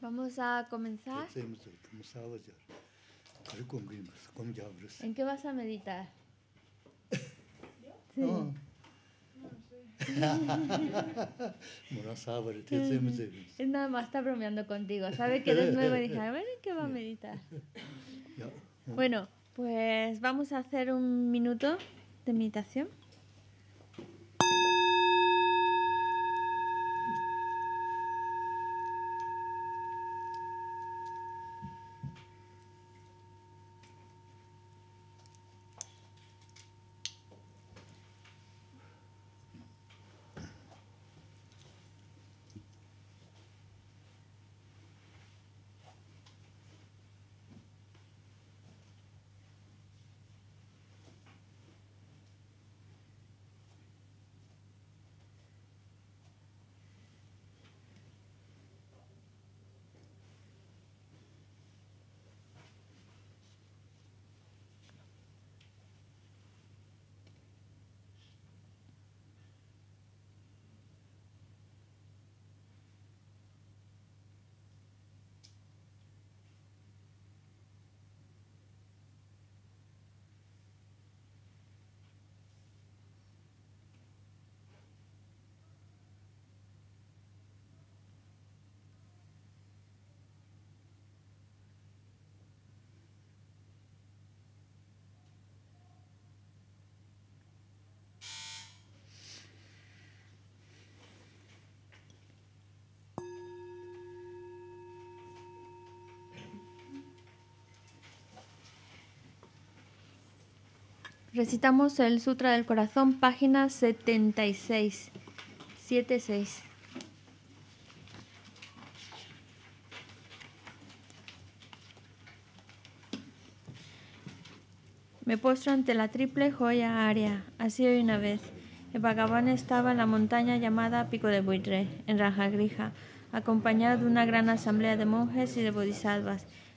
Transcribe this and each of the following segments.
Vamos a comenzar. ¿En qué vas a meditar? Sí. es nada más, está bromeando contigo. Sabe que eres nuevo y dije, a ver en qué va a meditar. Bueno, pues vamos a hacer un minuto de meditación. Recitamos el Sutra del Corazón, página 76. 76. Me postro ante la triple joya área. Así hoy una vez. El Bhagavan estaba en la montaña llamada Pico de Buitre, en Grija, acompañado de una gran asamblea de monjes y de bodhisattvas.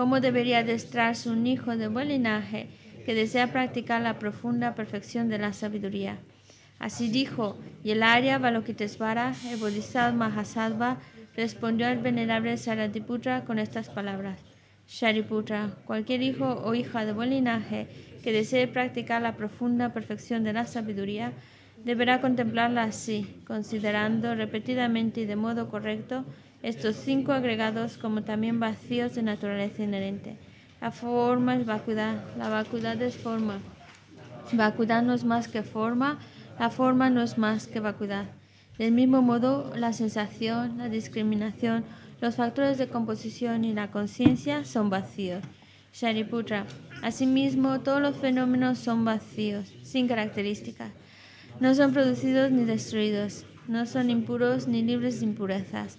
¿Cómo debería adestrarse un hijo de buen linaje que desea practicar la profunda perfección de la sabiduría? Así dijo, y el Arya Balokitesvara, el Bodhisattva Mahasattva, respondió al venerable Saratiputra con estas palabras. Sariputra, cualquier hijo o hija de buen linaje que desee practicar la profunda perfección de la sabiduría, deberá contemplarla así, considerando repetidamente y de modo correcto estos cinco agregados como también vacíos de naturaleza inherente. La forma es vacuidad, la vacuidad es forma. Vacuidad no es más que forma, la forma no es más que vacuidad. Del mismo modo, la sensación, la discriminación, los factores de composición y la conciencia son vacíos. Shariputra, asimismo, todos los fenómenos son vacíos, sin características. No son producidos ni destruidos, no son impuros ni libres de impurezas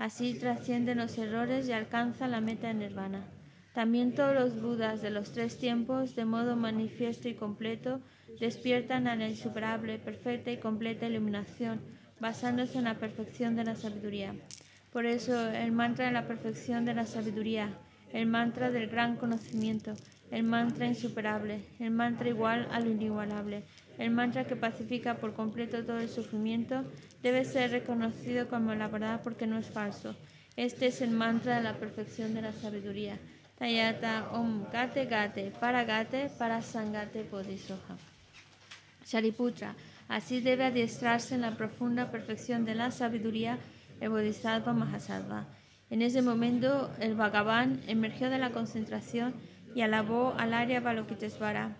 Así trascienden los errores y alcanza la meta nirvana. También todos los budas de los tres tiempos, de modo manifiesto y completo, despiertan a la insuperable, perfecta y completa iluminación, basándose en la perfección de la sabiduría. Por eso, el mantra de la perfección de la sabiduría, el mantra del gran conocimiento, el mantra insuperable, el mantra igual al inigualable, el mantra que pacifica por completo todo el sufrimiento debe ser reconocido como la verdad porque no es falso. Este es el mantra de la perfección de la sabiduría. Tayata Om Gate Gate Paragate sangate Bodhisoha. Shariputra. Así debe adiestrarse en la profunda perfección de la sabiduría el Bodhisattva Mahasattva. En ese momento, el Bhagavan emergió de la concentración y alabó al área Balokitesvara,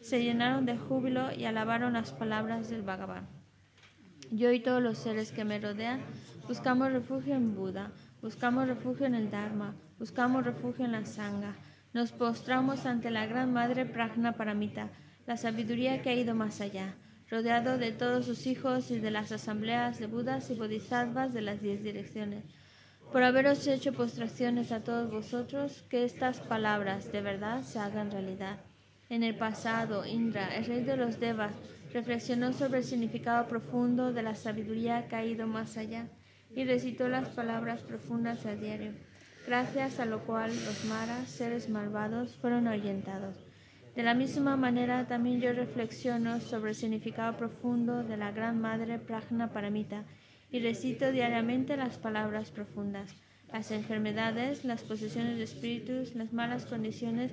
se llenaron de júbilo y alabaron las palabras del Bhagavan. Yo y todos los seres que me rodean buscamos refugio en Buda, buscamos refugio en el Dharma, buscamos refugio en la Sangha. Nos postramos ante la Gran Madre Prajna Paramita, la sabiduría que ha ido más allá, rodeado de todos sus hijos y de las asambleas de Budas y Bodhisattvas de las diez direcciones. Por haberos hecho postraciones a todos vosotros, que estas palabras de verdad se hagan realidad. En el pasado, Indra, el rey de los Devas, reflexionó sobre el significado profundo de la sabiduría caído más allá y recitó las palabras profundas a diario, gracias a lo cual los maras, seres malvados, fueron orientados. De la misma manera, también yo reflexiono sobre el significado profundo de la Gran Madre Prajna Paramita y recito diariamente las palabras profundas. Las enfermedades, las posesiones de espíritus, las malas condiciones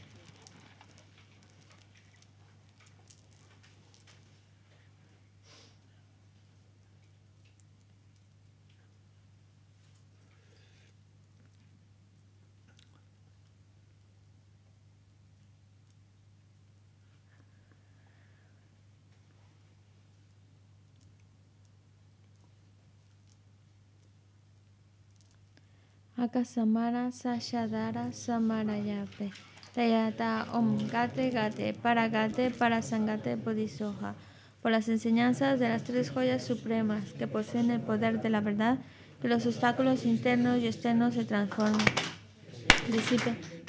Akasamara Sashadara Samarayape. Tayata Om Gate Gate Paragate Parasangate Bodhisoha. Por las enseñanzas de las tres joyas supremas que poseen el poder de la verdad, que los obstáculos internos y externos se transformen,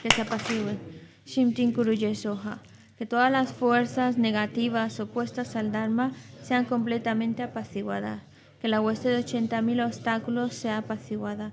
que se apacigüen. Shimtin Kuruyesoha. Que todas las fuerzas negativas opuestas al Dharma sean completamente apaciguadas. Que la hueste de 80.000 obstáculos sea apaciguada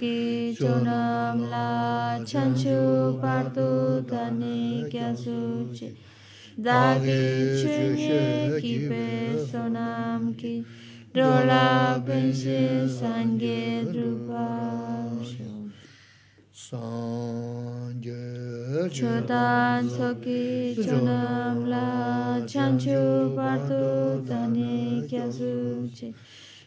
ki chunam la chanchu partu gane kya suchi dagi chunye ki pe sonam ki dola benshi sangye drupa Sanje Chodan Soki Chonam La Chanchu Bartu Tani Kyazuchi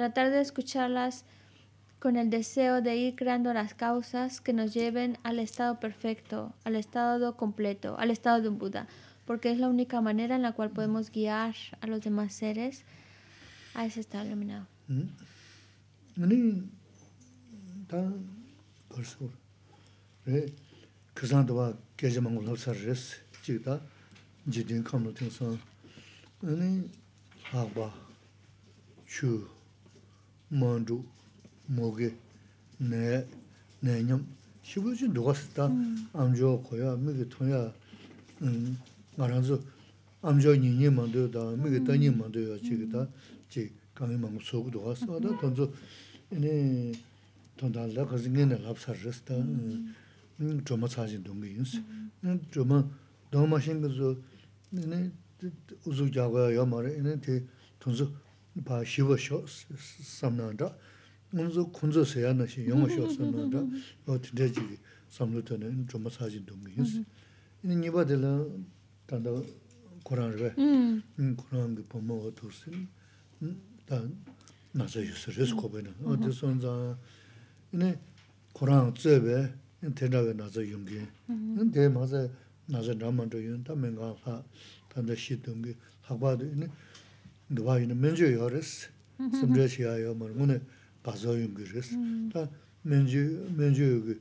tratar de escucharlas con el deseo de ir creando las causas que nos lleven al estado perfecto, al estado completo, al estado de un Buda, porque es la única manera en la cual podemos guiar a los demás seres a ese estado iluminado. Mm. mandu, mogi, ne, ne nyam, shibu chi nukas ta mm. amjo koya, miki tonya, mm, ngaranzu, amjo nyi nyi mandu da, miki ta nyi mm. mandu ya chi kita, chi kami mangu sogu nukas, wada tonzu, ini, tonda la kazi ngay na lapsar ras ta, choma tsajin dungi ini, ya mara, ini, 바 shīvā shō samnāndā, mōn zō kunzō sēyā na shī yōngā shō samnāndā, yō tindā 이는 ki samnū tēnā yō jō mā sā jīn tōng kī yō sī. Yīn nīpa tēnā tāndā kōrāṅ rē, kōrāṅ kī pō mō gō tō sī, tā nāzā yō sā rē nduwa 먼저 menju yo res, semre chiya yo mar, mune bazo yun gu res. Ta menju, menju yu gu,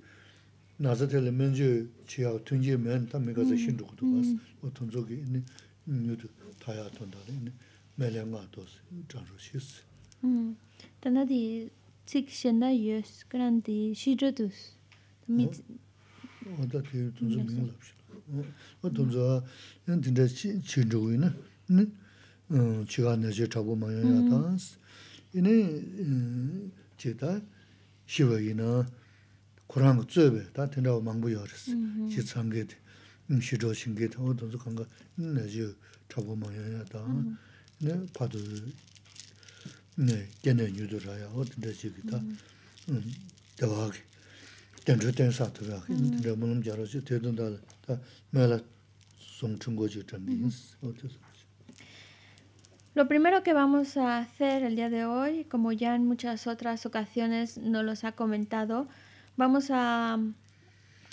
nazatele menju chiya wu tunji men, ta mi gaza shin dukudu was, o tunzo gi ini, nyu tu taya tunda li, ini, mele nga dos, chiga nazi chabu magya ya taansi, mm. yini chi taa shivayi naa kurang tsuya bayi, taa tenzawa maangbu yaarisi, mm-hmm. mm, shi tsangit, 네 choshin git, o donzu kanga nazi chabu magya ya taan, yini mm-hmm. padu genay nyu dhura o tenzawa chigi sato jaro si, Lo primero que vamos a hacer el día de hoy, como ya en muchas otras ocasiones no los ha comentado, vamos a,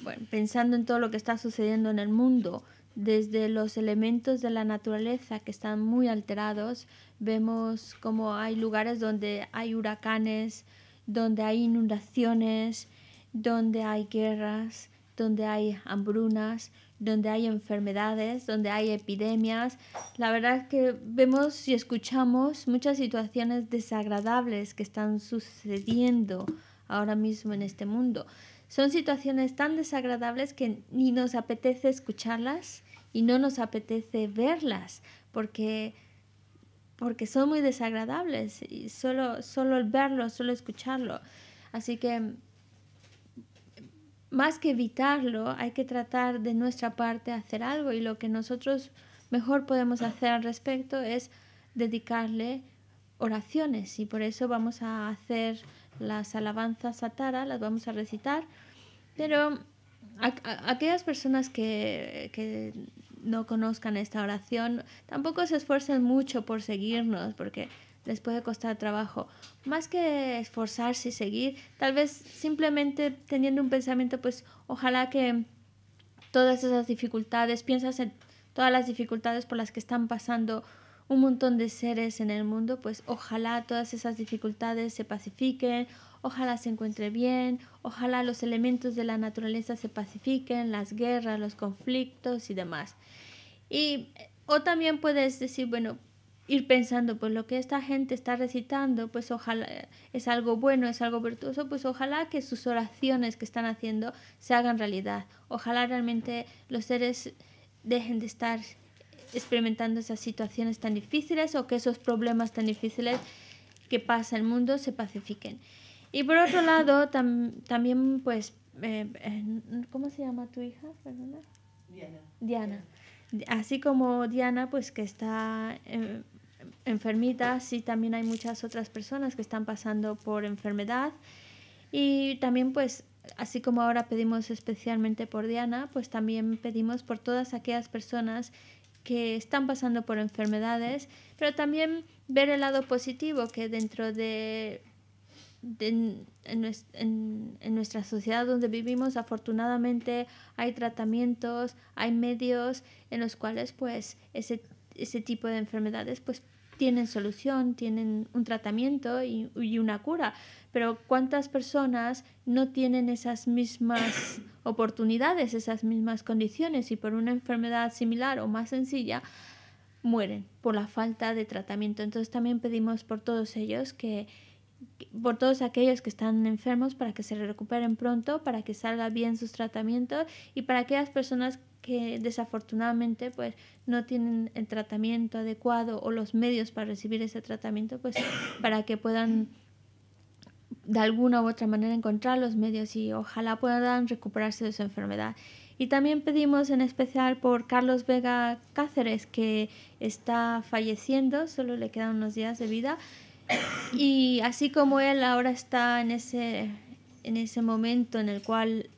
bueno, pensando en todo lo que está sucediendo en el mundo, desde los elementos de la naturaleza que están muy alterados, vemos como hay lugares donde hay huracanes, donde hay inundaciones, donde hay guerras, donde hay hambrunas, donde hay enfermedades, donde hay epidemias. La verdad es que vemos y escuchamos muchas situaciones desagradables que están sucediendo ahora mismo en este mundo. Son situaciones tan desagradables que ni nos apetece escucharlas y no nos apetece verlas porque, porque son muy desagradables y solo, solo verlo, solo escucharlo. Así que más que evitarlo, hay que tratar de nuestra parte hacer algo y lo que nosotros mejor podemos hacer al respecto es dedicarle oraciones y por eso vamos a hacer las alabanzas a Tara, las vamos a recitar, pero a, aquellas personas que, que no conozcan esta oración tampoco se esfuercen mucho por seguirnos porque les puede costar trabajo. Más que esforzarse y seguir, tal vez simplemente teniendo un pensamiento, pues ojalá que todas esas dificultades, piensas en todas las dificultades por las que están pasando un montón de seres en el mundo, pues ojalá todas esas dificultades se pacifiquen, ojalá se encuentre bien, ojalá los elementos de la naturaleza se pacifiquen, las guerras, los conflictos y demás. Y o también puedes decir, bueno, ir pensando, pues lo que esta gente está recitando, pues ojalá es algo bueno, es algo virtuoso, pues ojalá que sus oraciones que están haciendo se hagan realidad. Ojalá realmente los seres dejen de estar experimentando esas situaciones tan difíciles o que esos problemas tan difíciles que pasa el mundo se pacifiquen. Y por otro lado, también pues, eh, ¿cómo se llama tu hija? Perdona. Diana. Diana. Así como Diana, pues que está... Eh, enfermitas, y también hay muchas otras personas que están pasando por enfermedad. Y también pues así como ahora pedimos especialmente por Diana, pues también pedimos por todas aquellas personas que están pasando por enfermedades, pero también ver el lado positivo que dentro de, en, nuestra sociedad donde vivimos, afortunadamente hay tratamientos, hay medios en los cuales pues ese, ese tipo de enfermedades pues tienen solución, tienen un tratamiento y, y, una cura, pero ¿cuántas personas no tienen esas mismas oportunidades, esas mismas condiciones y por una enfermedad similar o más sencilla mueren por la falta de tratamiento? Entonces también pedimos por todos ellos que por todos aquellos que están enfermos para que se recuperen pronto, para que salga bien sus tratamientos y para aquellas personas que desafortunadamente pues no tienen el tratamiento adecuado o los medios para recibir ese tratamiento, pues para que puedan de alguna u otra manera encontrar los medios y ojalá puedan recuperarse de su enfermedad. Y también pedimos en especial por Carlos Vega Cáceres, que está falleciendo, solo le quedan unos días de vida. Y así como él ahora está en ese, en ese momento en el cual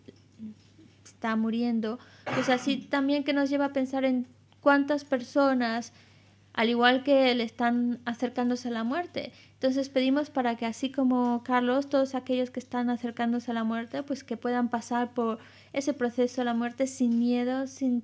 está muriendo, pues así también que nos lleva a pensar en cuántas personas, al igual que él, están acercándose a la muerte. Entonces pedimos para que así como Carlos, todos aquellos que están acercándose a la muerte, pues que puedan pasar por ese proceso de la muerte sin miedo, sin,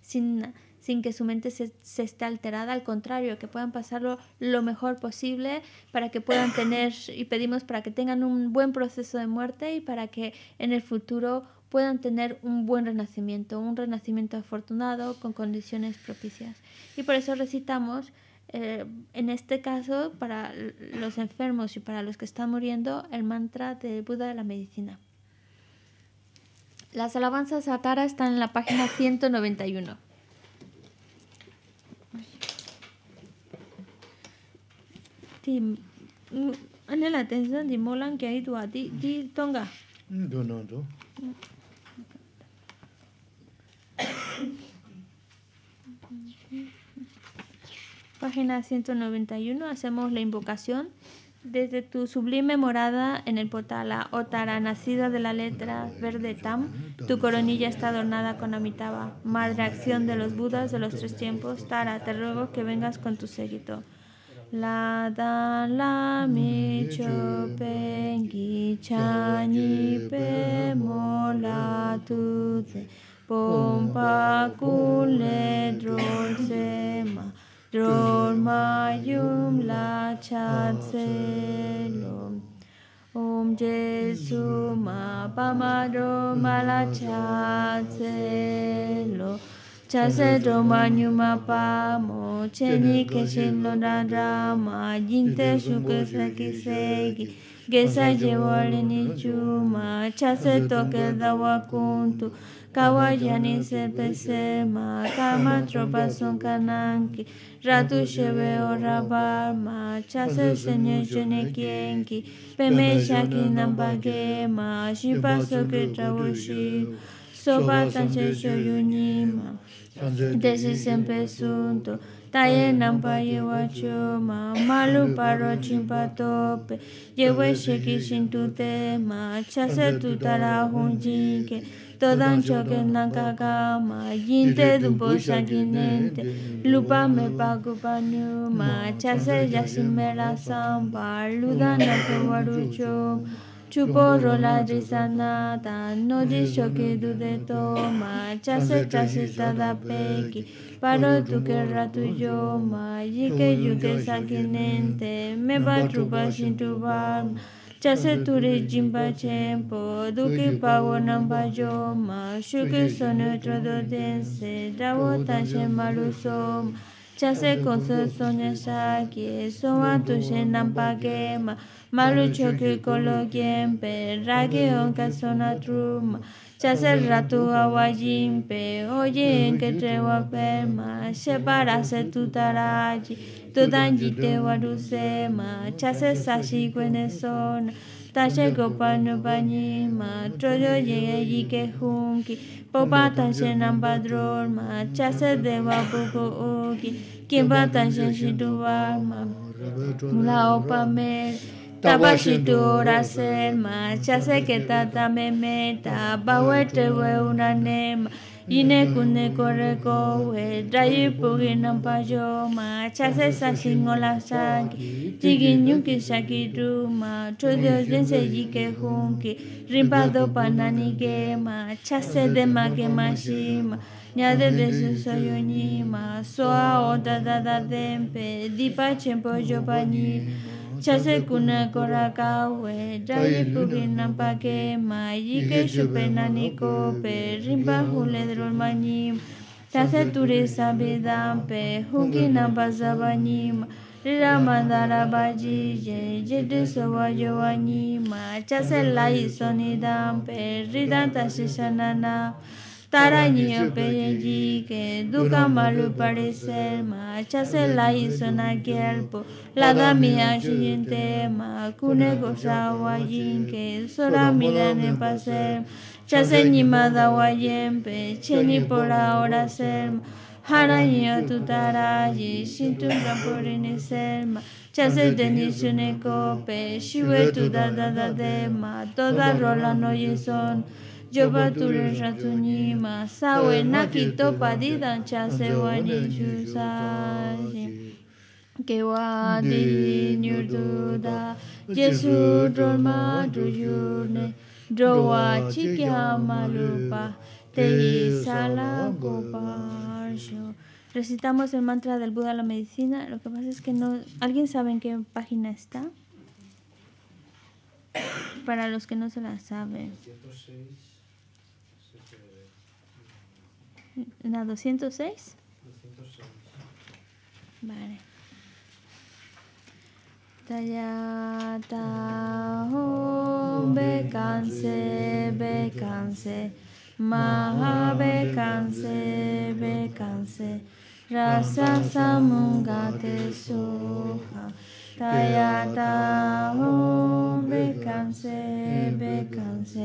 sin sin que su mente se, esté alterada, al contrario, que puedan pasarlo lo mejor posible para que puedan tener, y pedimos para que tengan un buen proceso de muerte y para que en el futuro puedan tener un buen renacimiento, un renacimiento afortunado con condiciones propicias. Y por eso recitamos, eh, en este caso, para los enfermos y para los que están muriendo, el mantra de Buda de la medicina. Las alabanzas a Tara están en la página 191. Sí, la tensión molan que hay a ti tonga mm, no no Página 191, hacemos la invocación. Desde tu sublime morada en el Potala, Otara, oh nacida de la letra verde Tam, tu coronilla está adornada con Amitabha, madre acción de los Budas de los tres tiempos, Tara, te ruego que vengas con tu séquito. la da la mi cho pe ngi cha ni pe mo la tu te pom pa ku le dro se ma dro ma yum la cha se lo om jesu ma pa ma dro ma la cha se lo chase roma nyuma pa mo cheni keshin lo rama jinte shuke seki segi, gesa jewale ni chuma chase toke dawa kuntu kawayani se pesema kama tropa son kananki ratu sheve rabar ma, chase senye jene kienki peme shaki nambagema shipa soke trawoshi soba tanche unima. Desde siempre sunto taye nampa yewa choma malu paro chimpa tope yewe sin tu tema chase tu tara hunjinke todan choke nanka gama yinte dupo shakinente, lupa me pago panuma chase zampa samba ludana se waruchoma chupo rola risana da no di shoke du de to ma chase se cha se paro duke ratu ra tu yo ma ye ke yu de sa ki nen te me ba tu ba shin tu ba cha se tu re jim ba che po du ke pa wo na yo ma shu ke so ne tro do de so cha se ko so so ne sa ki ma Malu que coloquienpe, kiempe, rage casona truma. Chaser ratu aguayimpe, oye en que trewa para Separase tu taraji, todanji te warusema. chase sashi guenesona. copa no pañima, troyo llegue y que junki, popa tan llenan padrón, de guapo oki, quien va tan llenan tu alma, mula opa Ta basitura zen matxazek eta tameme Ta bauete nema Inekunde korreko hue Drai pugin anpa jo matxaz ezazin gola zanki Tigin nunki ma Txodio zen zeyike junki Rimpado ema Txaz edemak Nia de desu soy unima Soa ota da da denpe Dipa txempo jo 자세꾼을 걸어가오에 자리꾸기 남박에 마이게 슈페나니코 베림바 훌레드롤마님 자세뚜리 사비담페 후기 남바사바님 Ramadarabaji je jiddi sowa jowani ma chase lai sonidam pe ridanta shishanana. Taranyo peyeji que dukan malu parece ma chase la isona kielpo la damia siguiente ma kune gosa wajin que sora mirane paser chase nimada wajempe cheni por ahora ser Haranyo tutaraji shintumra porine serma chase denisune kope shiwe de ma toda rola no son Joba ture ratuni ma sawe naki topa didan cha sewa ni shusaji. Kewa di nyurduda Jesu droma druyurne Drowa chikya malupa Teyi pa jo Recitamos el mantra del Buda a la medicina. Lo que pasa es que no... ¿Alguien sabe en qué página está? Para los que no se la saben. ¿La 206? 206. Vale. Tayata canse bekanse bekanse maha bekanse bekanse rasa samungate soha bekanse bekanse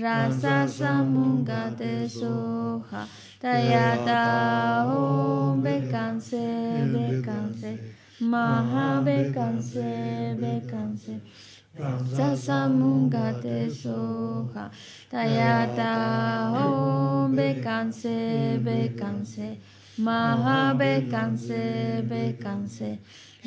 rasa samunga te soja tayata om bekanse bekanse maha bekanse canse. rasa samunga te soja tayata om bekanse bekanse maha bekanse bekanse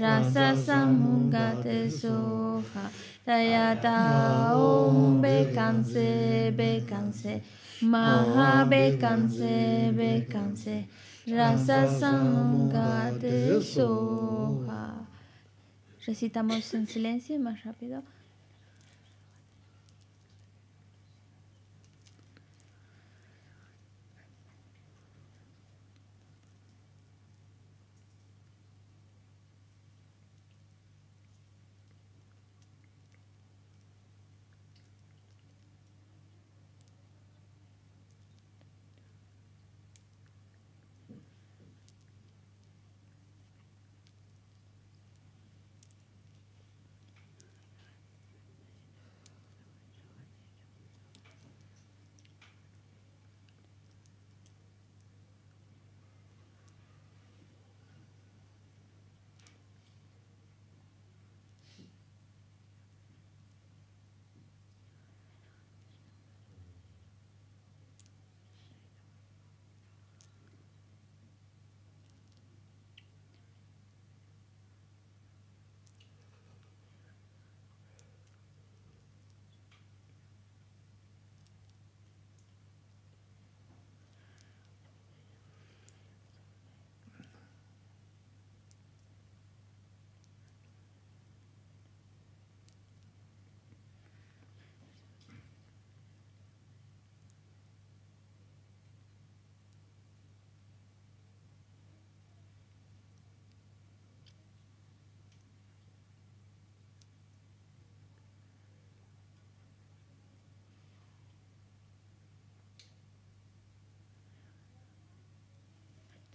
rasa samunga te soha. Tayata Om Bekanse Bekanse Maha Bekanse Bekanse Rasa Sangate Soha. Recitamos en silencio y más rápido.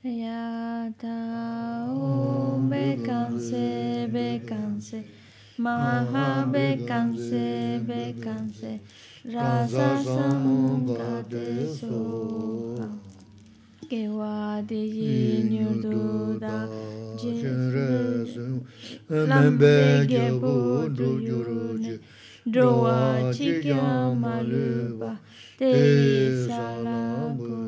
Yata Om Bekanse Bekanse Maha Bekanse Bekanse Rasa Samungate So Kewadi Yinyurduda Jiresu Lambe Gebudu Yuruji Doa Chikya Maluba Te Salabu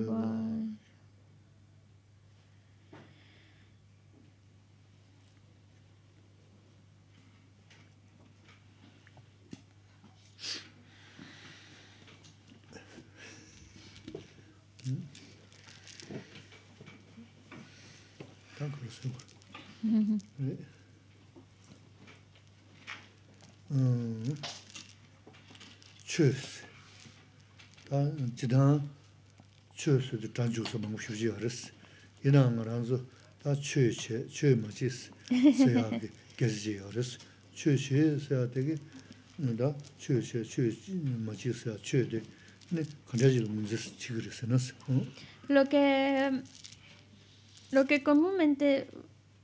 chūsi, tā jidān chūsi dā chāng chūsi māngu shūjī yārisi, yinā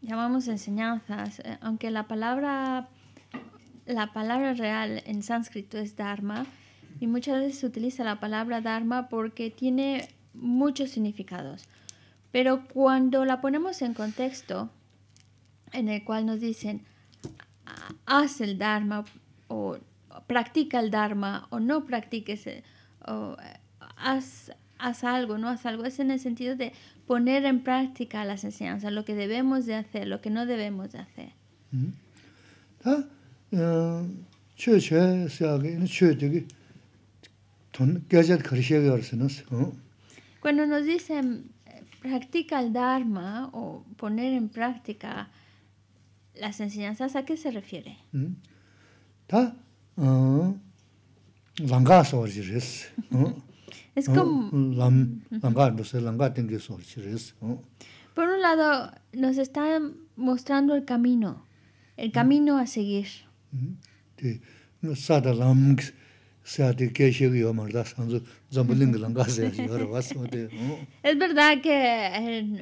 llamamos enseñanzas, eh, aunque la palabra, la palabra real en sánscrito es dharma, y muchas veces se utiliza la palabra dharma porque tiene muchos significados. Pero cuando la ponemos en contexto, en el cual nos dicen, haz el dharma, o practica el dharma, o no practiques, o eh, haz, haz algo, no haz algo. Es en el sentido de poner en práctica las enseñanzas, lo que debemos de hacer, lo que no debemos de hacer. Cuando nos dicen eh, practica el Dharma o poner en práctica las enseñanzas, ¿a qué se refiere? Mm-hmm. Eh, ¿no? Es como... Por un lado, nos está mostrando el camino, el mm. camino a seguir. Mm. Es verdad que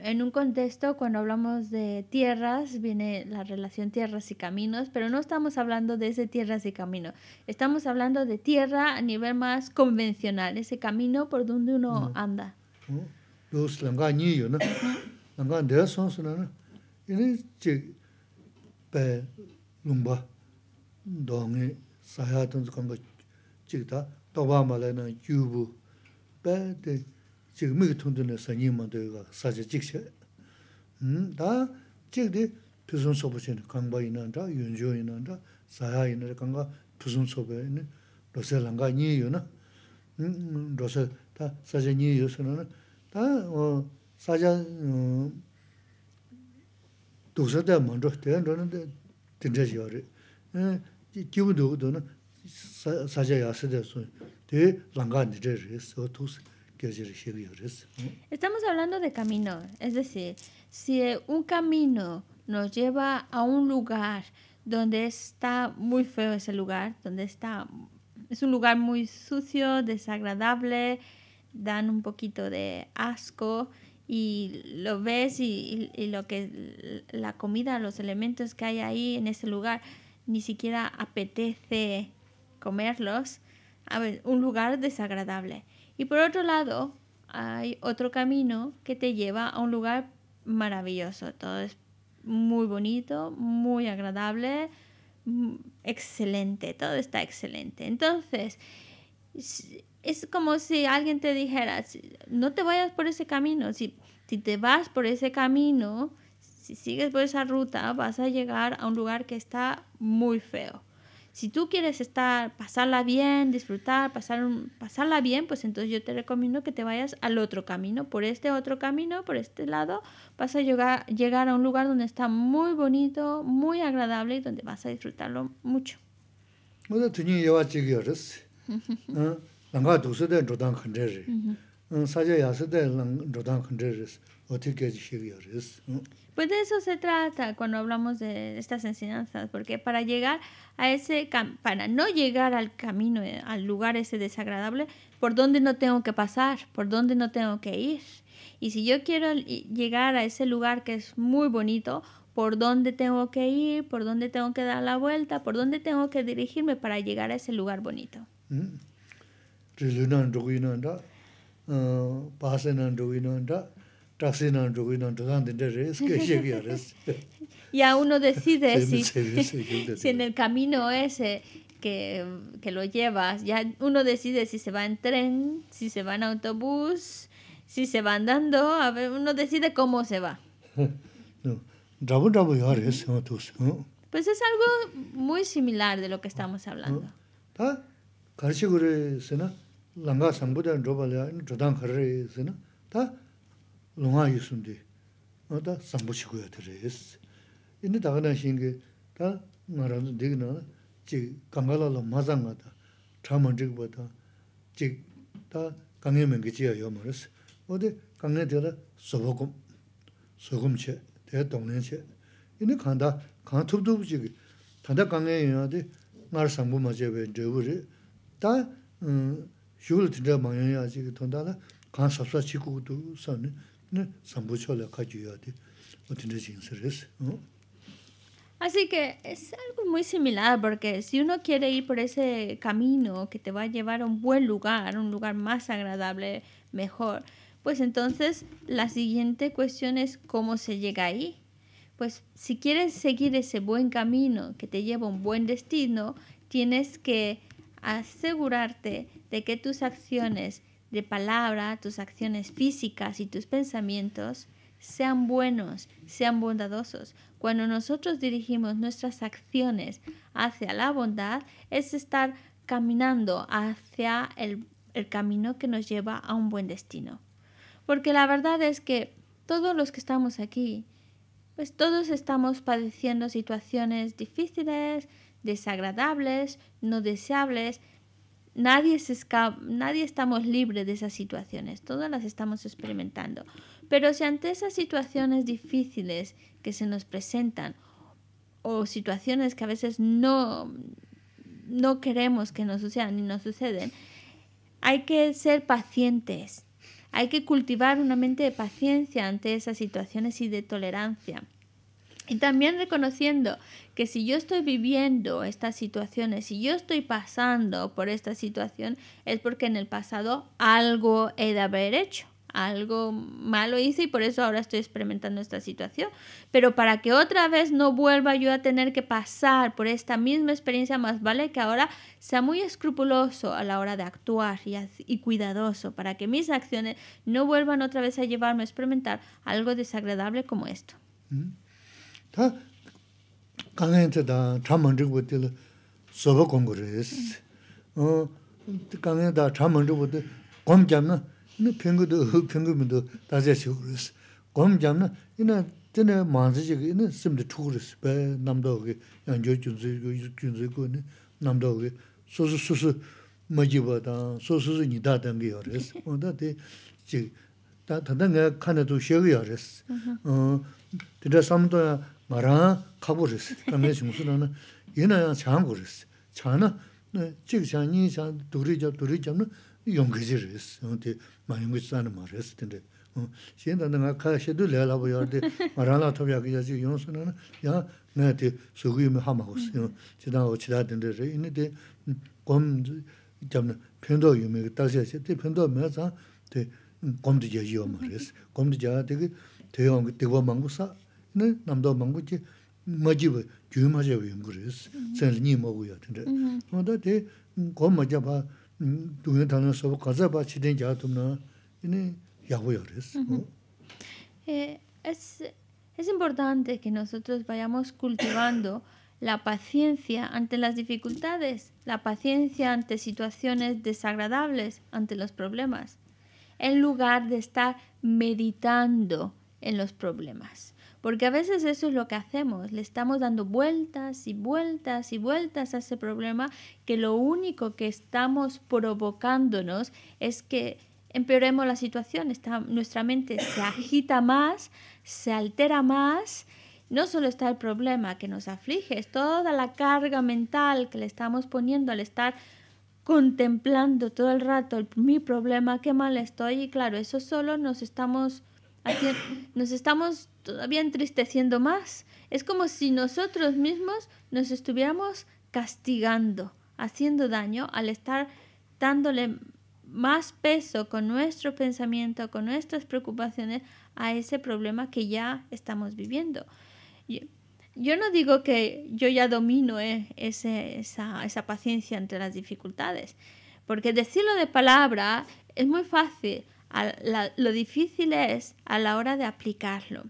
en, un contexto, cuando hablamos de tierras, viene la relación tierras y caminos, pero no estamos hablando de ese tierras y camino. Estamos hablando de tierra a nivel más convencional, ese camino por donde uno anda. chik ta toba ma 지금 na yu bu pa de chik mi ki tundu na sa nying ma do yu ka sa cha chik she ta chik di pizun sopo chi na kangba yi na nda yun Estamos hablando de camino, es decir, si un camino nos lleva a un lugar donde está muy feo ese lugar, donde está es un lugar muy sucio, desagradable, dan un poquito de asco y lo ves y, lo que la comida, los elementos que hay ahí en ese lugar ni siquiera apetece comerlos, a ver, un lugar desagradable. Y por otro lado, hay otro camino que te lleva a un lugar maravilloso. Todo es muy bonito, muy agradable, mm, excelente, todo está excelente. Entonces, es como si alguien te dijera, no te vayas por ese camino, si, si te vas por ese camino, si sigues por esa ruta, vas a llegar a un lugar que está muy feo. Si tú quieres estar, pasarla bien, disfrutar, pasar pasarla bien, pues entonces yo te recomiendo que te vayas al otro camino. Por este otro camino, por este lado, vas a llegar, llegar a un lugar donde está muy bonito, muy agradable y donde vas a disfrutarlo mucho. Pues de eso se trata cuando hablamos de estas enseñanzas, porque para llegar a ese para no llegar al camino, eh, al lugar ese desagradable, por donde no tengo que pasar, por donde no tengo que ir. Y si yo quiero llegar a ese lugar que es muy bonito, por dónde tengo que ir, por dónde tengo que dar la vuelta, por dónde tengo que dirigirme para llegar a ese lugar bonito. Mm. Ya uno decide si, si, en el camino ese que, que, lo llevas, ya uno decide si se va en tren, si se va en autobús, si se va andando, a ver, uno decide cómo se va. Pues es algo muy similar de lo que estamos hablando. Ah, lunga yusundi, oda sambu chikuyo tere es. Ini daga na xingi, da nga randu digi na, jik kangala lo maza nga da, chaman chikba da, jik da kange mengi chiya yo ma res. Ode kange tere sobokum, sobokum che, tere donglen che. Ini kanda, kanga Así que es algo muy similar porque si uno quiere ir por ese camino que te va a llevar a un buen lugar, un lugar más agradable, mejor, pues entonces la siguiente cuestión es cómo se llega ahí. Pues si quieres seguir ese buen camino que te lleva a un buen destino, tienes que asegurarte de que tus acciones de palabra, tus acciones físicas y tus pensamientos sean buenos, sean bondadosos. Cuando nosotros dirigimos nuestras acciones hacia la bondad, es estar caminando hacia el, el camino que nos lleva a un buen destino. Porque la verdad es que todos los que estamos aquí, pues todos estamos padeciendo situaciones difíciles, desagradables, no deseables, Nadie, se nadie estamos libres de esas situaciones, todas las estamos experimentando. Pero si ante esas situaciones difíciles que se nos presentan o situaciones que a veces no, no queremos que nos sucedan y nos suceden, hay que ser pacientes, hay que cultivar una mente de paciencia ante esas situaciones y de tolerancia. Y también reconociendo que si yo estoy viviendo estas situaciones, si yo estoy pasando por esta situación, es porque en el pasado algo he de haber hecho, algo malo hice y por eso ahora estoy experimentando esta situación. Pero para que otra vez no vuelva yo a tener que pasar por esta misma experiencia, más vale que ahora sea muy escrupuloso a la hora de actuar y, cuidadoso para que mis acciones no vuelvan otra vez a llevarme a experimentar algo desagradable como esto. Mm. tā kāngiñ tā tā chā 어 tīla sōba kōngu rēs. tā kāngiñ tā chā mañchikwa tā kōngiñ tiamna ina pīngu tō, pīngu 남도게 tā ziya 남도게 rēs. 마지바다 tiamna ina tīna mañchikwa ina simta tūgu rēs. bē nāmdōgī yañchō 마라 카보르스 그러면 중수는 얘나 장보르스 차나 네 지금 인상 도르죠 도르죠는 용기지르스 근데 마이무스나 마레스 근데 어 신단 내가 카셔도 레라보야데 마라나 토비아기자지 용수는 야 나한테 소규미 하마고스 제가 어찌다 된데 이네데 검 잡는 편도 유명 따셔세 때 편도 매자 때 곰디제 요마레스 곰디자 되게 대형 그때 뭐 망고사 es importante que nosotros vayamos cultivando la paciencia ante las dificultades, la paciencia ante situaciones desagradables, ante los problemas, en lugar de estar meditando en los problemas. Porque a veces eso es lo que hacemos, le estamos dando vueltas y vueltas y vueltas a ese problema que lo único que estamos provocándonos es que empeoremos la situación, nuestra mente se agita más, se altera más. No solo está el problema que nos aflige, es toda la carga mental que le estamos poniendo al estar contemplando todo el rato mi problema, qué mal estoy. Y claro, eso solo nos estamos nos estamos todavía entristeciendo más. Es como si nosotros mismos nos estuviéramos castigando, haciendo daño al estar dándole más peso con nuestro pensamiento, con nuestras preocupaciones a ese problema que ya estamos viviendo. Yo, no digo que yo ya domino eh, esa paciencia entre las dificultades, porque decirlo de palabra es muy fácil lo difícil es a la hora de aplicarlo.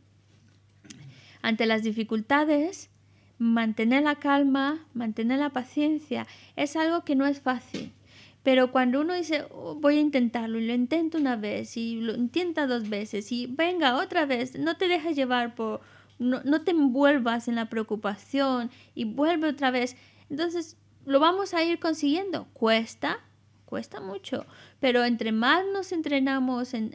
Ante las dificultades, mantener la calma, mantener la paciencia, es algo que no es fácil. Pero cuando uno dice, oh, voy a intentarlo, y lo intento una vez, y lo intenta dos veces, y venga otra vez, no te dejes llevar por, no, no te envuelvas en la preocupación, y vuelve otra vez. Entonces, lo vamos a ir consiguiendo. Cuesta, cuesta mucho, pero entre más nos entrenamos en,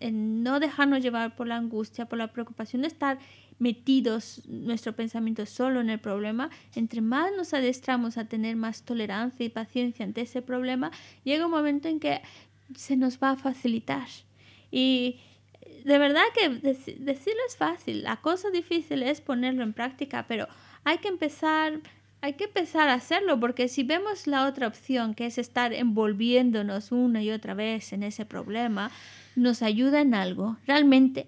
en, no dejarnos llevar por la angustia, por la preocupación de estar metidos nuestro pensamiento solo en el problema, entre más nos adestramos a tener más tolerancia y paciencia ante ese problema, llega un momento en que se nos va a facilitar. Y de verdad que decirlo es fácil, la cosa difícil es ponerlo en práctica, pero hay que empezar hay que empezar a hacerlo porque si vemos la otra opción que es estar envolviéndonos una y otra vez en ese problema, nos ayuda en algo. ¿Realmente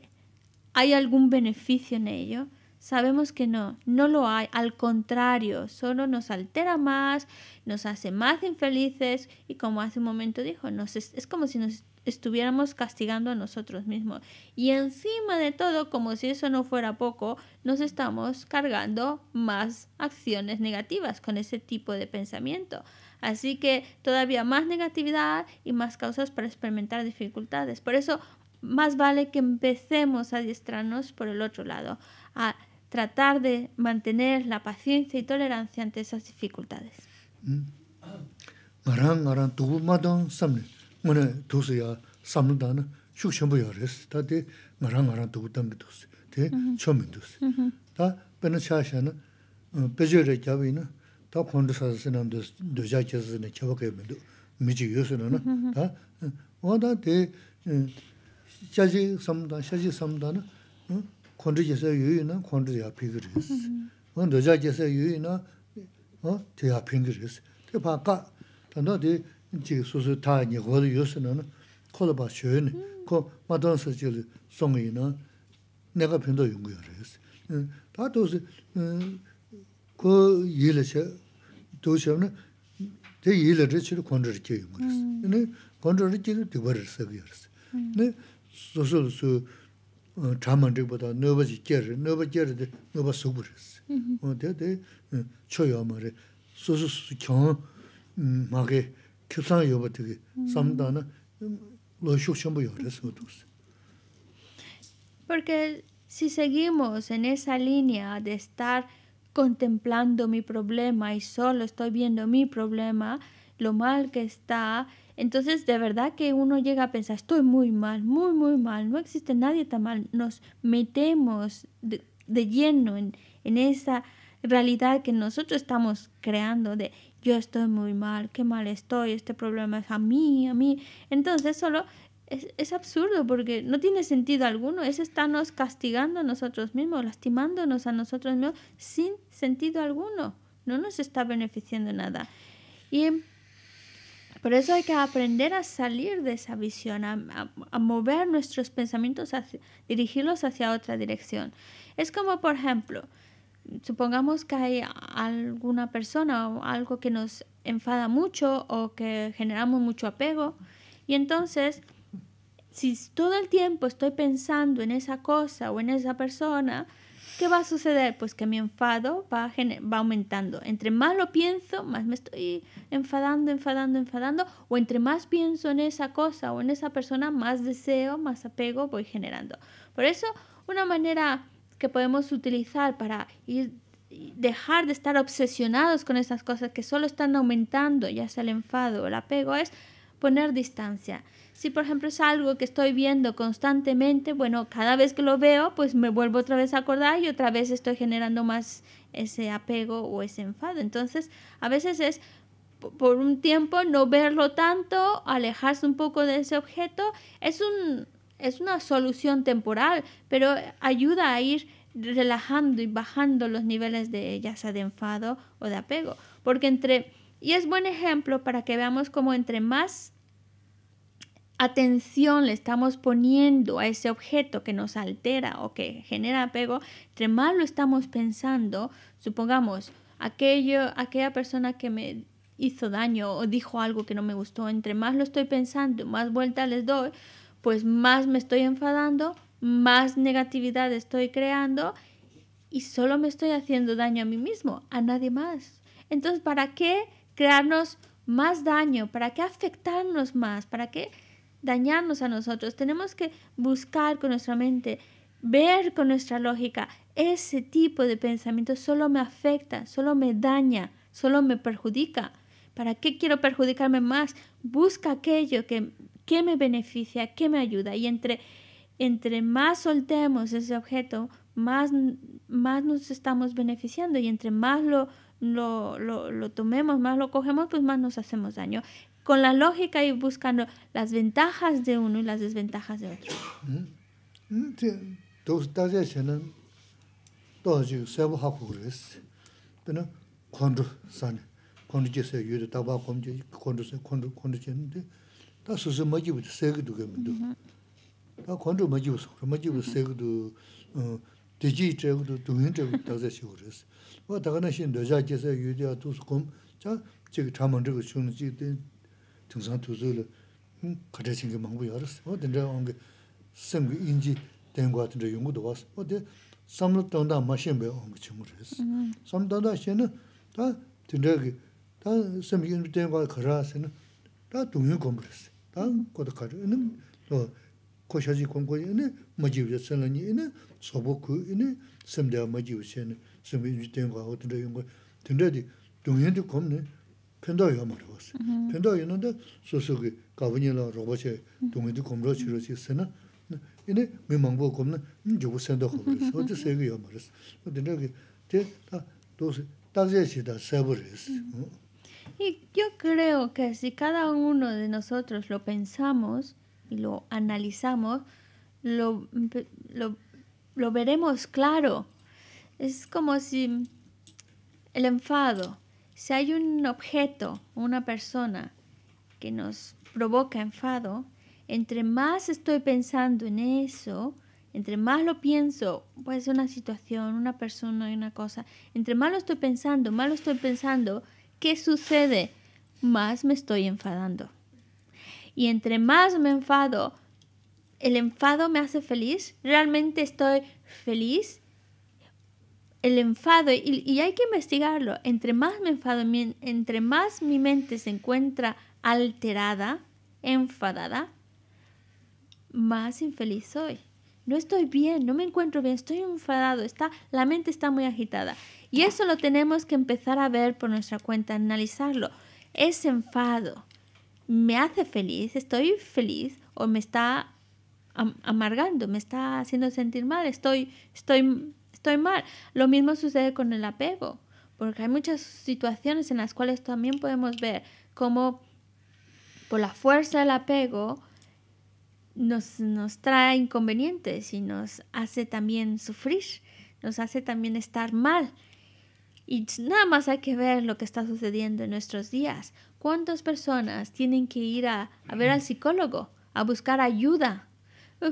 hay algún beneficio en ello? Sabemos que no, no lo hay, al contrario, solo nos altera más, nos hace más infelices y como hace un momento dijo, nos es, es como si nos estuviéramos castigando a nosotros mismos. Y encima de todo, como si eso no fuera poco, nos estamos cargando más acciones negativas con ese tipo de pensamiento. Así que todavía más negatividad y más causas para experimentar dificultades. Por eso, más vale que empecemos a adiestrarnos por el otro lado, a tratar de mantener la paciencia y tolerancia ante esas dificultades. Mm. ngana dhūsi yā samlindāna 다데 shimbu yā rēs, tā tē ngarā ngarā dhūgu dhāmi dhūsi, tē 콘드사스는 dhūsi. Tā pēnā chāshā na uh, pēchē rē kiawī na tā khuandu sāsa sī nām dhūjā kiasa sī nā kiawā kaya mi dhū, na wā rēs. rēs. Chīki sūsū tāñi kholi yūsū nāna, kholi bāshū yūni, kō mātān sā chīli sōngi nāna, nāgā pindō yungu yāra yāra yāsa. Tā tūsi, kō yīla chā, tūsi yāma nā, tē yīla rā chīli kondra rā kiya yungu yāra yāsa. Nā yā, kondra rā Um, Porque si seguimos en esa línea de estar contemplando mi problema y solo estoy viendo mi problema, lo mal que está, entonces de verdad que uno llega a pensar, estoy muy mal, muy, muy mal, no existe nadie tan mal, nos metemos de, de lleno en, en esa realidad que nosotros estamos creando de yo estoy muy mal, qué mal estoy, este problema es a mí, a mí. Entonces solo es, absurdo porque no tiene sentido alguno. Es estarnos castigando a nosotros mismos, lastimándonos a nosotros mismos sin sentido alguno. No nos está beneficiando nada. Y por eso hay que aprender a salir de esa visión, a, mover nuestros pensamientos, dirigirlos hacia otra dirección. Es como, por ejemplo, supongamos que hay alguna persona o algo que nos enfada mucho o que generamos mucho apego. Y entonces, si todo el tiempo estoy pensando en esa cosa o en esa persona, ¿qué va a suceder? Pues que mi enfado va, va aumentando. Entre más lo pienso, más me estoy enfadando, enfadando, enfadando. O entre más pienso en esa cosa o en esa persona, más deseo, más apego voy generando. Por eso, una manera que podemos utilizar para ir dejar de estar obsesionados con esas cosas que solo están aumentando, ya sea el enfado o el apego, es poner distancia. Si por ejemplo es algo que estoy viendo constantemente, bueno, cada vez que lo veo, pues me vuelvo otra vez a acordar y otra vez estoy generando más ese apego o ese enfado. Entonces, a veces es por un tiempo no verlo tanto, alejarse un poco de ese objeto, es un es una solución temporal, pero ayuda a ir relajando y bajando los niveles de ya sea de enfado o de apego, porque entre y es buen ejemplo para que veamos cómo entre más atención le estamos poniendo a ese objeto que nos altera o que genera apego, entre más lo estamos pensando, supongamos aquello aquella persona que me hizo daño o dijo algo que no me gustó, entre más lo estoy pensando, más vuelta les doy, pues más me estoy enfadando, más negatividad estoy creando y solo me estoy haciendo daño a mí mismo, a nadie más. Entonces, ¿para qué crearnos más daño? ¿Para qué afectarnos más? ¿Para qué dañarnos a nosotros? Tenemos que buscar con nuestra mente, ver con nuestra lógica, ese tipo de pensamiento solo me afecta, solo me daña, solo me perjudica. ¿Para qué quiero perjudicarme más? Busca aquello que qué me beneficia, qué me ayuda. Y entre, entre más soltemos ese objeto, más, más nos estamos beneficiando y entre más lo, lo, lo, lo tomemos, más lo cogemos, pues más nos hacemos daño. Con la lógica y buscando las ventajas de uno y las desventajas de otro. Mm, mm, 다 수수 먹이부 세기도 겸도 다 건조 먹이부 소 먹이부 세기도 어 대지 쪽도 동현 쪽도 다뭐 다가나 신 여자께서 유대와 두스곰 자 저기 참은 저거 주는 지대 등산 두절 음 가자 신게 망부 열었어 뭐 된다 온게 생기 인지 된거 같은데 연구도 왔어 어디 삼로 떤다 마신 배 온게 친구 그랬어 삼 떤다 신은 다 된다 그다 생기 인지 된거 그러하세는 다 동현 건물었어 tāng kōtā kārī inī 고셔지 shāsī kōng kōyī inī majīw yā sēnā nī 거 sōbō kū 겁네 sēmdiyā majīw sēnā sēmī yu tēng kwa hō tēndā yōng kwa tēndā dī dōng yēn dī kōm nī pēndā yō mā rō Y yo creo que si cada uno de nosotros lo pensamos y lo analizamos, lo, veremos claro. Es como si el enfado, si hay un objeto, una persona que nos provoca enfado, entre más estoy pensando en eso, entre más lo pienso, puede ser una situación, una persona, una cosa, entre más lo estoy pensando, más lo estoy pensando, ¿qué sucede? Más me estoy enfadando. Y entre más me enfado, el enfado me hace feliz, realmente estoy feliz. El enfado, y, hay que investigarlo, entre más me enfado, entre más mi mente se encuentra alterada, enfadada, más infeliz soy no estoy bien, no me encuentro bien, estoy enfadado, está, la mente está muy agitada. Y eso lo tenemos que empezar a ver por nuestra cuenta, analizarlo. Ese enfado me hace feliz, estoy feliz o me está amargando, me está haciendo sentir mal, estoy, estoy, estoy mal. Lo mismo sucede con el apego, porque hay muchas situaciones en las cuales también podemos ver cómo por la fuerza del apego, nos, nos trae inconvenientes y nos hace también sufrir, nos hace también estar mal. Y nada más hay que ver lo que está sucediendo en nuestros días. ¿Cuántas personas tienen que ir a, a ver al psicólogo, a buscar ayuda?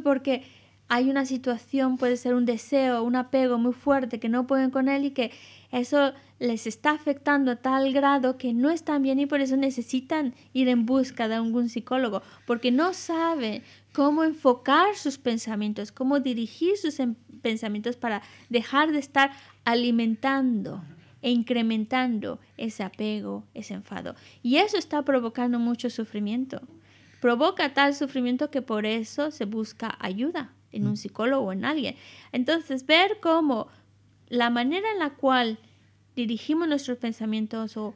Porque hay una situación, puede ser un deseo, un apego muy fuerte que no pueden con él y que eso les está afectando a tal grado que no están bien y por eso necesitan ir en busca de algún psicólogo, porque no saben cómo enfocar sus pensamientos, cómo dirigir sus em, pensamientos para dejar de estar alimentando e incrementando ese apego, ese enfado. Y eso está provocando mucho sufrimiento. Provoca tal sufrimiento que por eso se busca ayuda en un mm. psicólogo o en alguien. Entonces, ver cómo la manera en la cual dirigimos nuestros pensamientos o,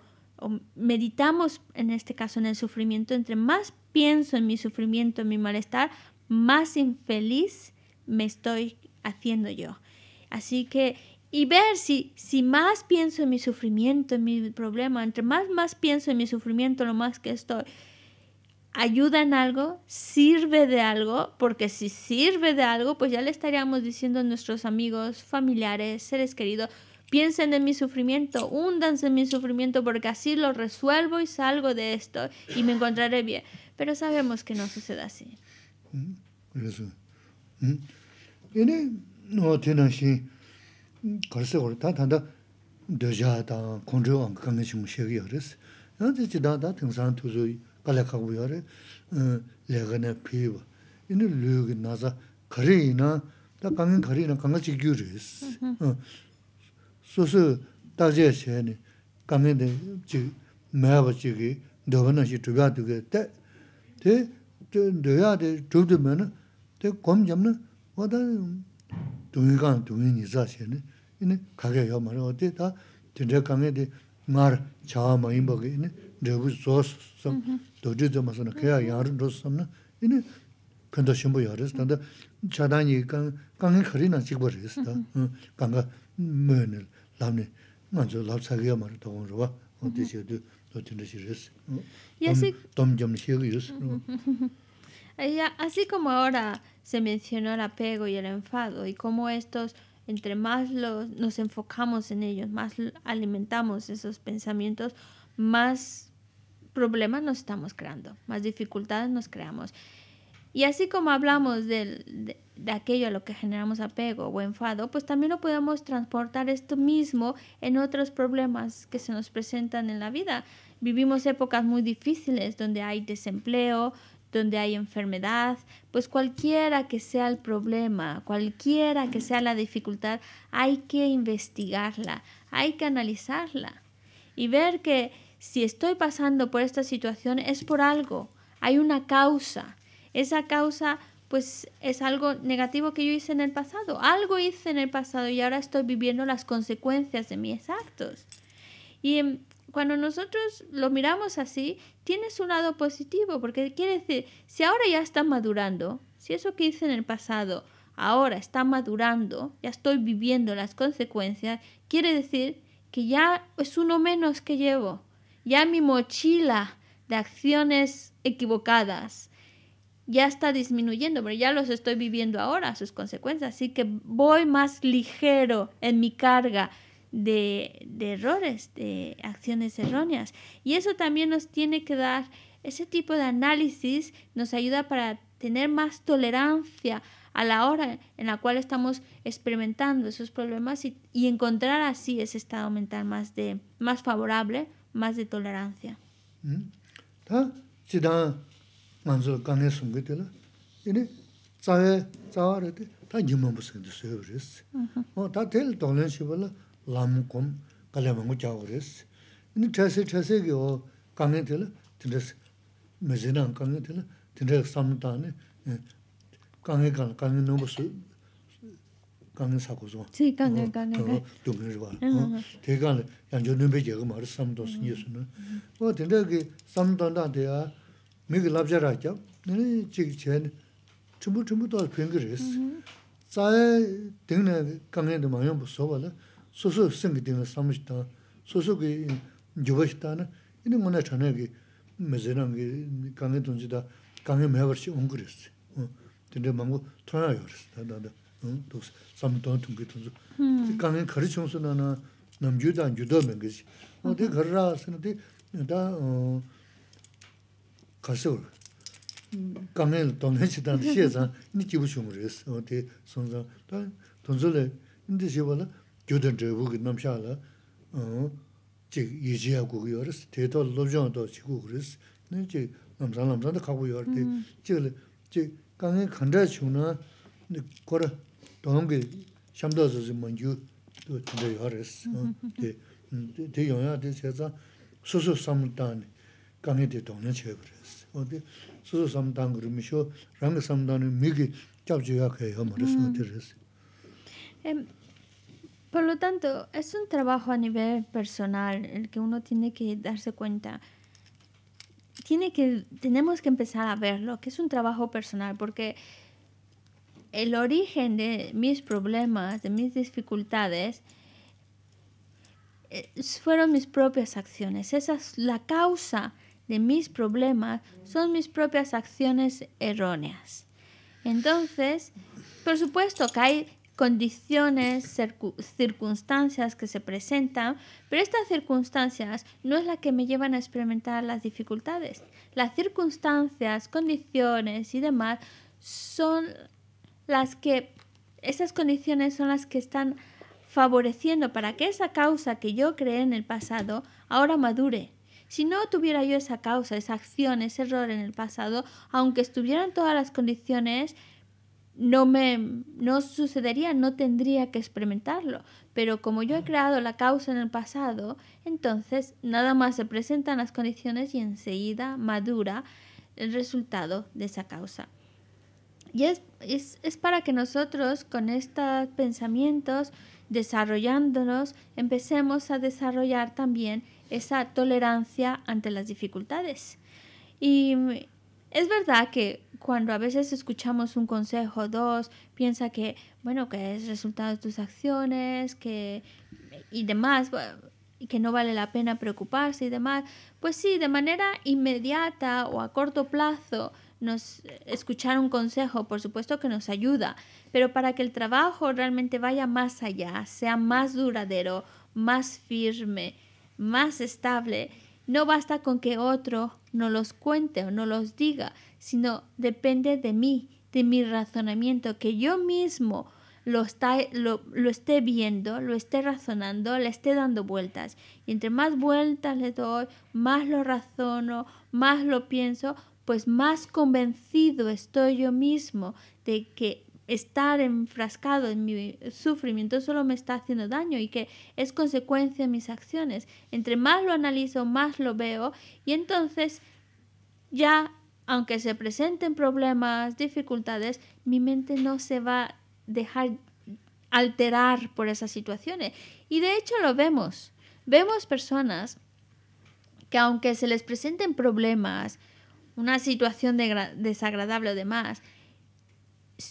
meditamos, en este caso, en el sufrimiento, entre más pienso en mi sufrimiento, en mi malestar, más infeliz me estoy haciendo yo. Así que, y ver si, si más pienso en mi sufrimiento, en mi problema, entre más, más pienso en mi sufrimiento, lo más que estoy, ayuda en algo, sirve de algo, porque si sirve de algo, pues ya le estaríamos diciendo a nuestros amigos, familiares, seres queridos, Piensen en mi sufrimiento, húndanse en mi sufrimiento, porque así lo resuelvo y salgo de esto y me encontraré bien. Pero sabemos que no suceda así. Mm, eso, ¿eh? No, tenazin, cariago, ta ta ta, de ya ta con yo, aunque caminemos juntos, ¿eh? No, de chita ta, tengo santos y calecaguyos, le gané piba, ¿eh? Luego nada, cariña, ta camin cariña, camin juntos, ¿eh? 수수 따제 세네 강에데 지 매버지기 너버나시 두가두게 때데 너야데 두드면은 데 검점은 와다 동의관 동의니 자세네 이네 가게 여만 어디 다 진짜 강에데 말 자마 임버게 너부 소스 도지 좀 하서 그래야 야른 로스는 이네 근데 신부 열었어 근데 차단이 강 강에 거리는 강가 면을 así así como ahora se mencionó el apego y el enfado y cómo estos entre más los, nos enfocamos en ellos más alimentamos esos pensamientos más problemas nos estamos creando más dificultades nos creamos y así como hablamos de, aquello a lo que generamos apego o enfado, pues también lo podemos transportar esto mismo en otros problemas que se nos presentan en la vida. Vivimos épocas muy difíciles donde hay desempleo, donde hay enfermedad, pues cualquiera que sea el problema, cualquiera que sea la dificultad, hay que investigarla, hay que analizarla y ver que si estoy pasando por esta situación es por algo, hay una causa esa causa pues es algo negativo que yo hice en el pasado. Algo hice en el pasado y ahora estoy viviendo las consecuencias de mis actos. Y em, cuando nosotros lo miramos así, tiene su lado positivo, porque quiere decir, si ahora ya está madurando, si eso que hice en el pasado ahora está madurando, ya estoy viviendo las consecuencias, quiere decir que ya es uno menos que llevo. Ya mi mochila de acciones equivocadas, ya está disminuyendo, pero ya los estoy viviendo ahora, sus consecuencias. Así que voy más ligero en mi carga de, errores, de acciones erróneas. Y eso también nos tiene que dar, ese tipo de análisis nos ayuda para tener más tolerancia a la hora en la cual estamos experimentando esos problemas y, encontrar así ese estado mental más, de, más favorable, más de tolerancia. ¿Sí? Mm. 만조 간에 sūngi 이니 자에 자아르데 다 re te tā yīmaṁ pūsī ka ṭi sūhī pū re sī mō tā tēli tōlēn shī pā la lāṁ 간에 kāliā 간에 kū chā pū re sī yini tēsi tēsi ki o kāngi tila tīnda mazīnaṁ kāngi tila tīnda 미기 랍자라죠. 너는 지금 전 전부 전부 다 변거레스. 자에 등에 강에도 많이 없어 봐라. 소소 생기 되는 삼시다. 소소기 주버시다는 이는 뭐나 전에기 매제는 강에 돈지다. 강에 매버시 온 그랬어. 어. 근데 뭔가 돌아요. 다다다. 응. 또 삼도 좀 그랬어. 강에 가르쳐서 나나 남주다 유도면 그지. 어디 걸라서는데 나 어. 가서 강을 돈을 치다는 시에서 니 기부 좀 그랬어. 어디 손자 다 돈줄에 인데 제발아 교든 저부 넘샤라. 어. 제 이제하고 그랬어. 대도 로전도 치고 그랬어. 근데 이제 남산 남산도 가고 요할 때 제가 제 강에 간다 주나 근데 거라 동게 좀 먼저 또 하랬어. 근데 대 영화 대 제가 삼단에 Por lo tanto, es un trabajo a nivel personal el que uno tiene que darse cuenta. Tiene que, tenemos que empezar a verlo, que es un trabajo personal, porque el origen de mis problemas, de mis dificultades, eh, fueron mis propias acciones. Esa es la causa de mis problemas son mis propias acciones erróneas. Entonces, por supuesto que hay condiciones, circunstancias que se presentan, pero estas circunstancias no es la que me llevan a experimentar las dificultades. Las circunstancias, condiciones y demás son las que, esas condiciones son las que están favoreciendo para que esa causa que yo creé en el pasado ahora madure si no tuviera yo esa causa, esa acción, ese error en el pasado, aunque estuvieran todas las condiciones, no me no sucedería, no tendría que experimentarlo. Pero como yo he creado la causa en el pasado, entonces nada más se presentan las condiciones y enseguida madura el resultado de esa causa. Y es, es para que nosotros con estos pensamientos, desarrollándonos, empecemos a desarrollar también esa tolerancia ante las dificultades. Y es verdad que cuando a veces escuchamos un consejo, dos, piensa que, bueno, que es resultado de tus acciones, que y demás, y que no vale la pena preocuparse y demás. Pues sí, de manera inmediata o a corto plazo, nos escuchar un consejo, por supuesto que nos ayuda, pero para que el trabajo realmente vaya más allá, sea más duradero, más firme, más estable, no basta con que otro no los cuente o no los diga, sino depende de mí, de mi razonamiento, que yo mismo lo, está, lo, esté viendo, lo esté razonando, le esté dando vueltas. Y entre más vueltas le doy, más lo razono, más lo pienso, pues más convencido estoy yo mismo de que estar enfrascado en mi sufrimiento solo me está haciendo daño y que es consecuencia de mis acciones. Entre más lo analizo, más lo veo y entonces ya, aunque se presenten problemas, dificultades, mi mente no se va a dejar alterar por esas situaciones. Y de hecho lo vemos. Vemos personas que aunque se les presenten problemas, una situación desagradable o demás,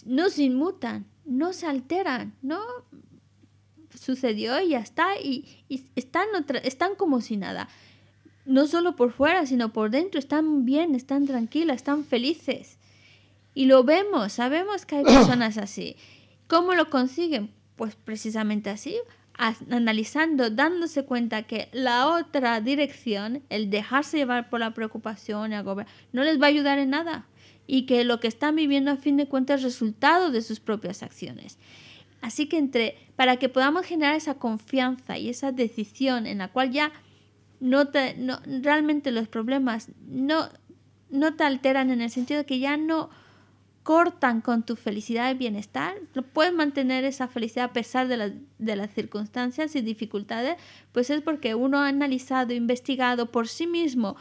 no se inmutan, no se alteran, no sucedió y ya está, y, están, están como si nada. No solo por fuera, sino por dentro, están bien, están tranquilas, están felices. Y lo vemos, sabemos que hay personas así. ¿Cómo lo consiguen? Pues precisamente así, analizando, dándose cuenta que la otra dirección, el dejarse llevar por la preocupación, no les va a ayudar en nada y que lo que están viviendo a fin de cuentas es resultado de sus propias acciones. Así que entre, para que podamos generar esa confianza y esa decisión en la cual ya no, te, realmente los problemas no, no te alteran en el sentido de que ya no cortan con tu felicidad y bienestar, puedes mantener esa felicidad a pesar de, de, las circunstancias y dificultades, pues es porque uno ha analizado, investigado por sí mismo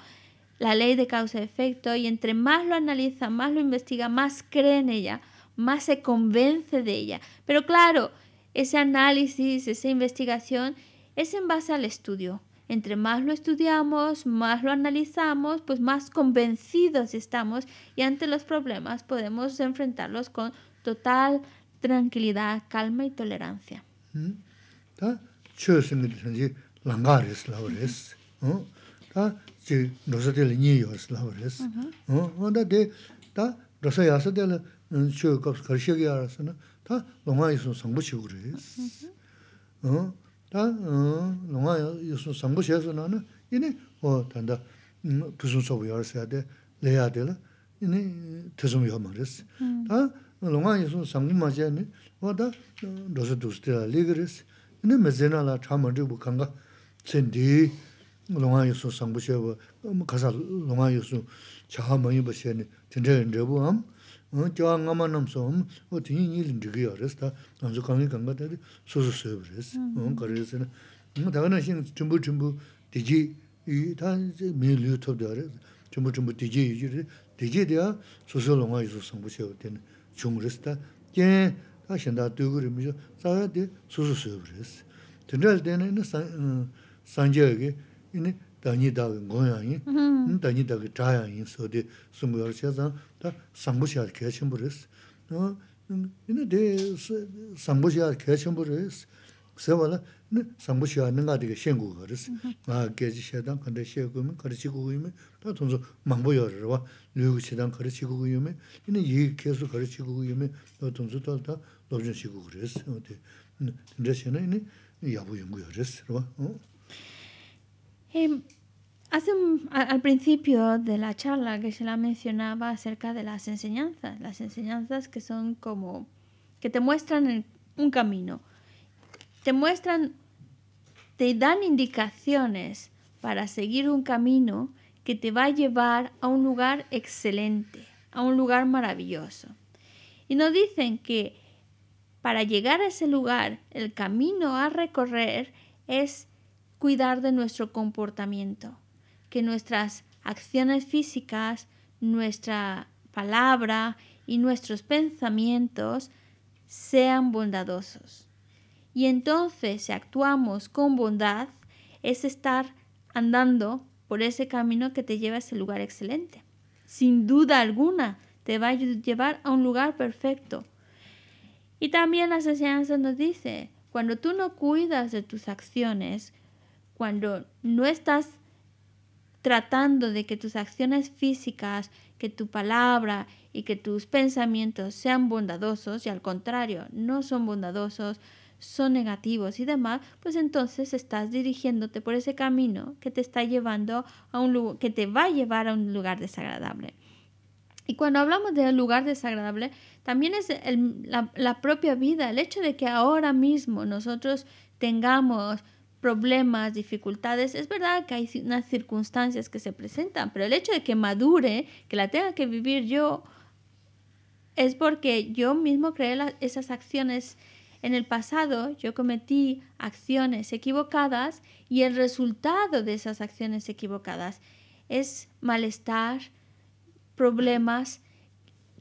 la ley de causa-efecto y entre más lo analiza, más lo investiga, más cree en ella, más se convence de ella. Pero claro, ese análisis, esa investigación es en base al estudio. Entre más lo estudiamos, más lo analizamos, pues más convencidos estamos y ante los problemas podemos enfrentarlos con total tranquilidad, calma y tolerancia. ¿Mm? chī rōsa tēla nī 어 lā wā rēs. Wā ndā tē, tā rōsa yāsa tēla chū kāps kārshīya kī yārāsa nā, tā lōngā yōsu sāngbō chī wā rēs. Tā lōngā yōsu sāngbō chī yāsa nā nā, inī wā tāndā tūsum sōbu yārāsa yā tē, lē yā lōngā mā chī longaayusun sangbu shewa, um, kaza longaayusun chaha mwanyi bashe tindraya indrabu am, um, joa um, nga man namso am, o tini njilindrigi aris, ta nanzu kani kanga tadi susu suyabris, o mm-hmm. kari rasi na, daga na xin chumbu chumbu digi, ta mi li utabda 이니 다니다 고양이 다니다 그 자양이 소디 숨을셔서 다 상부시할 계신 버렸어 너 이니 데 상부시할 계신 버렸어 세월에 상부시하는 거 되게 신고 아 계지셔던 근데 시고음 가르치고 의미 또 동서 망보여를 와 류치단 가르치고 의미 이니 이 계속 가르치고 의미 또 동서 또다 노준시고 그랬어 어때 근데 신은 이니 야부 연구 열었어 어 Em, hace al principio de la charla que se la mencionaba acerca de las enseñanzas, las enseñanzas que son como que te muestran un camino, te muestran, te dan indicaciones para seguir un camino que te va a llevar a un lugar excelente, a un lugar maravilloso. Y nos dicen que para llegar a ese lugar, el camino a recorrer es cuidar de nuestro comportamiento, que nuestras acciones físicas, nuestra palabra y nuestros pensamientos sean bondadosos. Y entonces, si actuamos con bondad, es estar andando por ese camino que te lleva a ese lugar excelente. Sin duda alguna, te va a llevar a un lugar perfecto. Y también la enseñanzas nos dice, cuando tú no cuidas de tus acciones, cuando no estás tratando de que tus acciones físicas, que tu palabra y que tus pensamientos sean bondadosos y al contrario, no son bondadosos, son negativos y demás, pues entonces estás dirigiéndote por ese camino que te está llevando a un lugar, que te va a llevar a un lugar desagradable. Y cuando hablamos de lugar desagradable, también es la propia vida, el hecho de que ahora mismo nosotros tengamos problemas, dificultades. Es verdad que hay unas circunstancias que se presentan, pero el hecho de que madure, que la tenga que vivir yo, es porque yo mismo creé esas acciones en el pasado, yo cometí acciones equivocadas y el resultado de esas acciones equivocadas es malestar, problemas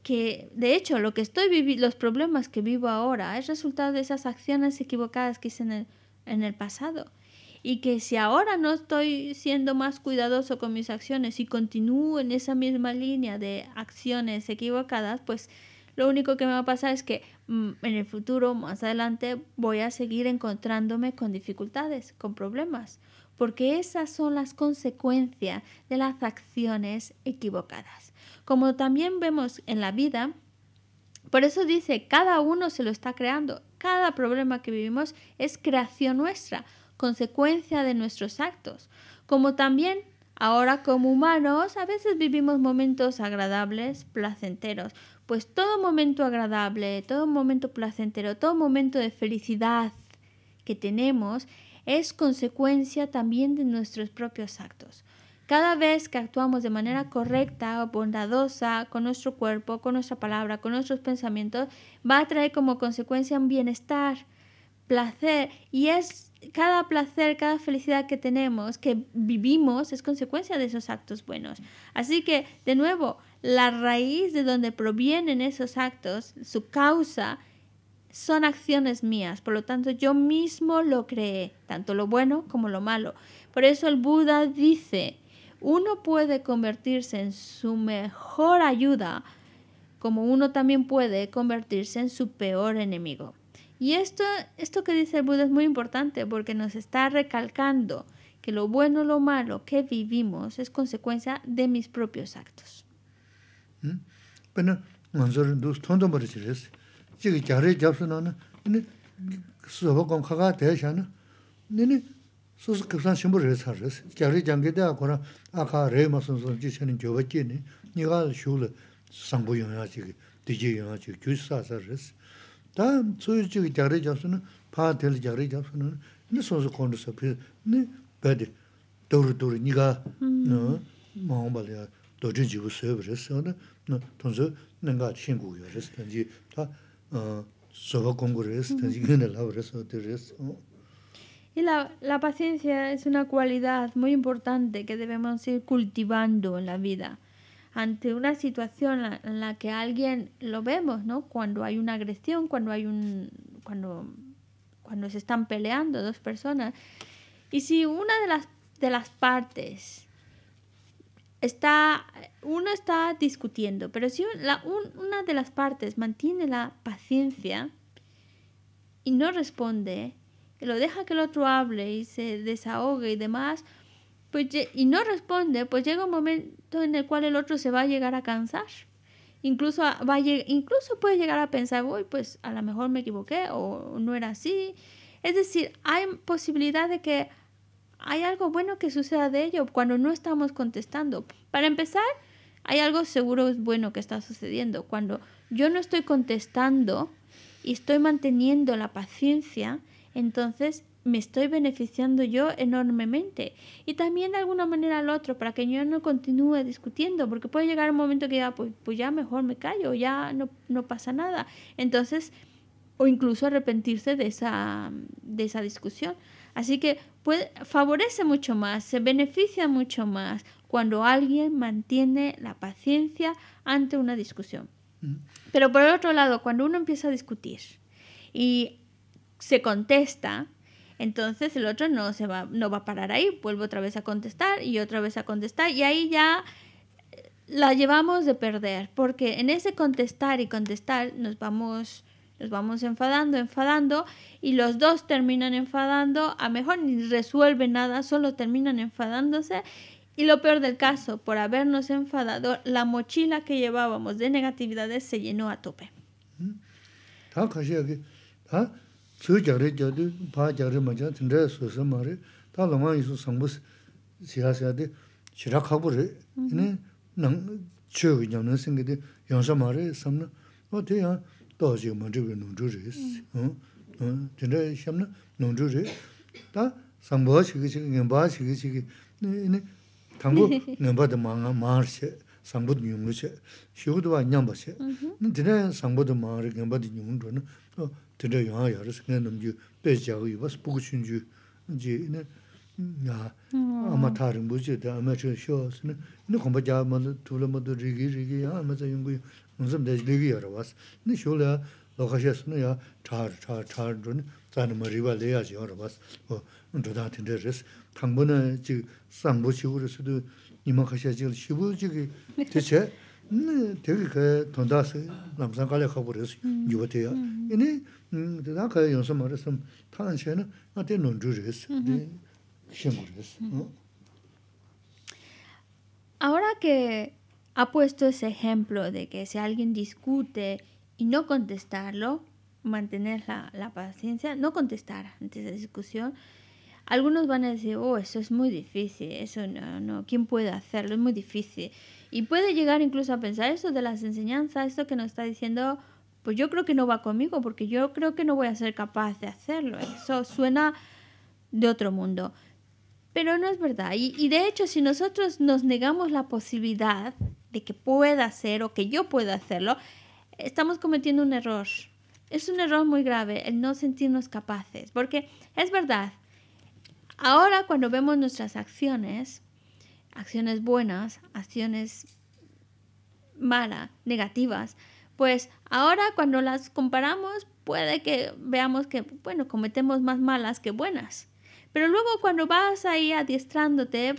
que de hecho lo que estoy viviendo, los problemas que vivo ahora es resultado de esas acciones equivocadas que hice en el en el pasado. Y que si ahora no estoy siendo más cuidadoso con mis acciones y continúo en esa misma línea de acciones equivocadas, pues lo único que me va a pasar es que mm, en el futuro, más adelante, voy a seguir encontrándome con dificultades, con problemas, porque esas son las consecuencias de las acciones equivocadas. Como también vemos en la vida, por eso dice, cada uno se lo está creando, cada problema que vivimos es creación nuestra, consecuencia de nuestros actos. Como también ahora como humanos a veces vivimos momentos agradables, placenteros. Pues todo momento agradable, todo momento placentero, todo momento de felicidad que tenemos es consecuencia también de nuestros propios actos. Cada vez que actuamos de manera correcta, o bondadosa, con nuestro cuerpo, con nuestra palabra, con nuestros pensamientos, va a traer como consecuencia un bienestar, placer. Y es cada placer, cada felicidad que tenemos, que vivimos, es consecuencia de esos actos buenos. Así que, de nuevo, la raíz de donde provienen esos actos, su causa, son acciones mías, por lo tanto yo mismo lo creé, tanto lo bueno como lo malo. Por eso el Buda dice, uno puede convertirse en su mejor ayuda, como uno también puede convertirse en su peor enemigo. Y esto, esto que dice el Buda es muy importante porque nos está recalcando que lo bueno o lo malo que vivimos es consecuencia de mis propios actos. 수수 급산 신부를 해서 하셨어. 자리 장기대 하고는 아까 레이마슨 선수 지체는 교회끼니 네가 쇼를 상부 영화지 디제 영화지 교수사서스. 다음 소유적 자리 잡수는 파텔 자리 잡수는 네 소수 콘서 비네 베디 도르도르 네가 너 마음발이야 도진 지구 세브레스 너 돈서 내가 친구여 그랬던지 다어 소바 공부를 했을 때 이거는 라브레스 어디 Y la, la, paciencia es una cualidad muy importante que debemos ir cultivando en la vida. Ante una situación en la que alguien lo vemos, ¿no? Cuando hay una agresión, cuando hay un. cuando, cuando se están peleando dos personas. Y si una de las, de las partes está. uno está discutiendo, pero si una de las partes mantiene la paciencia y no responde, lo deja que el otro hable y se desahogue y demás, pues, y no responde, pues llega un momento en el cual el otro se va a llegar a cansar. Incluso, va incluso puede llegar a pensar, uy, pues a lo mejor me equivoqué o no era así. Es decir, hay posibilidad de que hay algo bueno que suceda de ello cuando no estamos contestando. Para empezar, hay algo seguro bueno que está sucediendo. Cuando yo no estoy contestando y estoy manteniendo la paciencia, entonces me estoy beneficiando yo enormemente. Y también de alguna manera al otro, para que yo no continúe discutiendo, porque puede llegar un momento que ya, pues, pues, ya mejor me callo, ya no, pasa nada. Entonces, o incluso arrepentirse de esa, de esa discusión. Así que favorece mucho más, se beneficia mucho más cuando alguien mantiene la paciencia ante una discusión. Mm. Pero por el otro lado, cuando uno empieza a discutir y se contesta, entonces el otro no se va, no va a parar ahí, vuelve otra vez a contestar y otra vez a contestar y ahí ya eh, la llevamos de perder, porque en ese contestar y contestar nos vamos nos vamos enfadando, enfadando y los dos terminan enfadando, a mejor ni resuelve nada, solo terminan enfadándose y lo peor del caso, por habernos enfadado, la mochila que llevábamos de negatividades se llenó a tope. ¿Mm? Ah, tsuyo jagri jagdi, paa jagri maja, tindraya susa maari, taa lama yisu sangbu siya siya di shirakhaabu ri, ini nang chiyo ki nyamna singi di yansha maari samna, o ti yaa taa siya mandriwe nungzhu ri, tindraya siyamna nungzhu ri, hmm, hmm, tenre yuwaa yaa rasi, ngaa namjiyo pech jaga 되게 그 no Ahora que ha puesto ese ejemplo de que si alguien discute y no contestarlo, mantener la, la paciencia, no contestar ante esa discusión, algunos van a decir, oh, eso es muy difícil, eso no, no, ¿quién puede hacerlo? Es muy difícil. Y puede llegar incluso a pensar eso de las enseñanzas, esto que nos está diciendo, pues yo creo que no va conmigo, porque yo creo que no voy a ser capaz de hacerlo. Eso suena de otro mundo. Pero no es verdad. Y, y de hecho, si nosotros nos negamos la posibilidad de que pueda ser o que yo pueda hacerlo, estamos cometiendo un error. Es un error muy grave el no sentirnos capaces, porque es verdad, ahora cuando vemos nuestras acciones, acciones buenas, acciones malas, negativas, pues ahora cuando las comparamos puede que veamos que, bueno, cometemos más malas que buenas. Pero luego cuando vas ahí adiestrándote,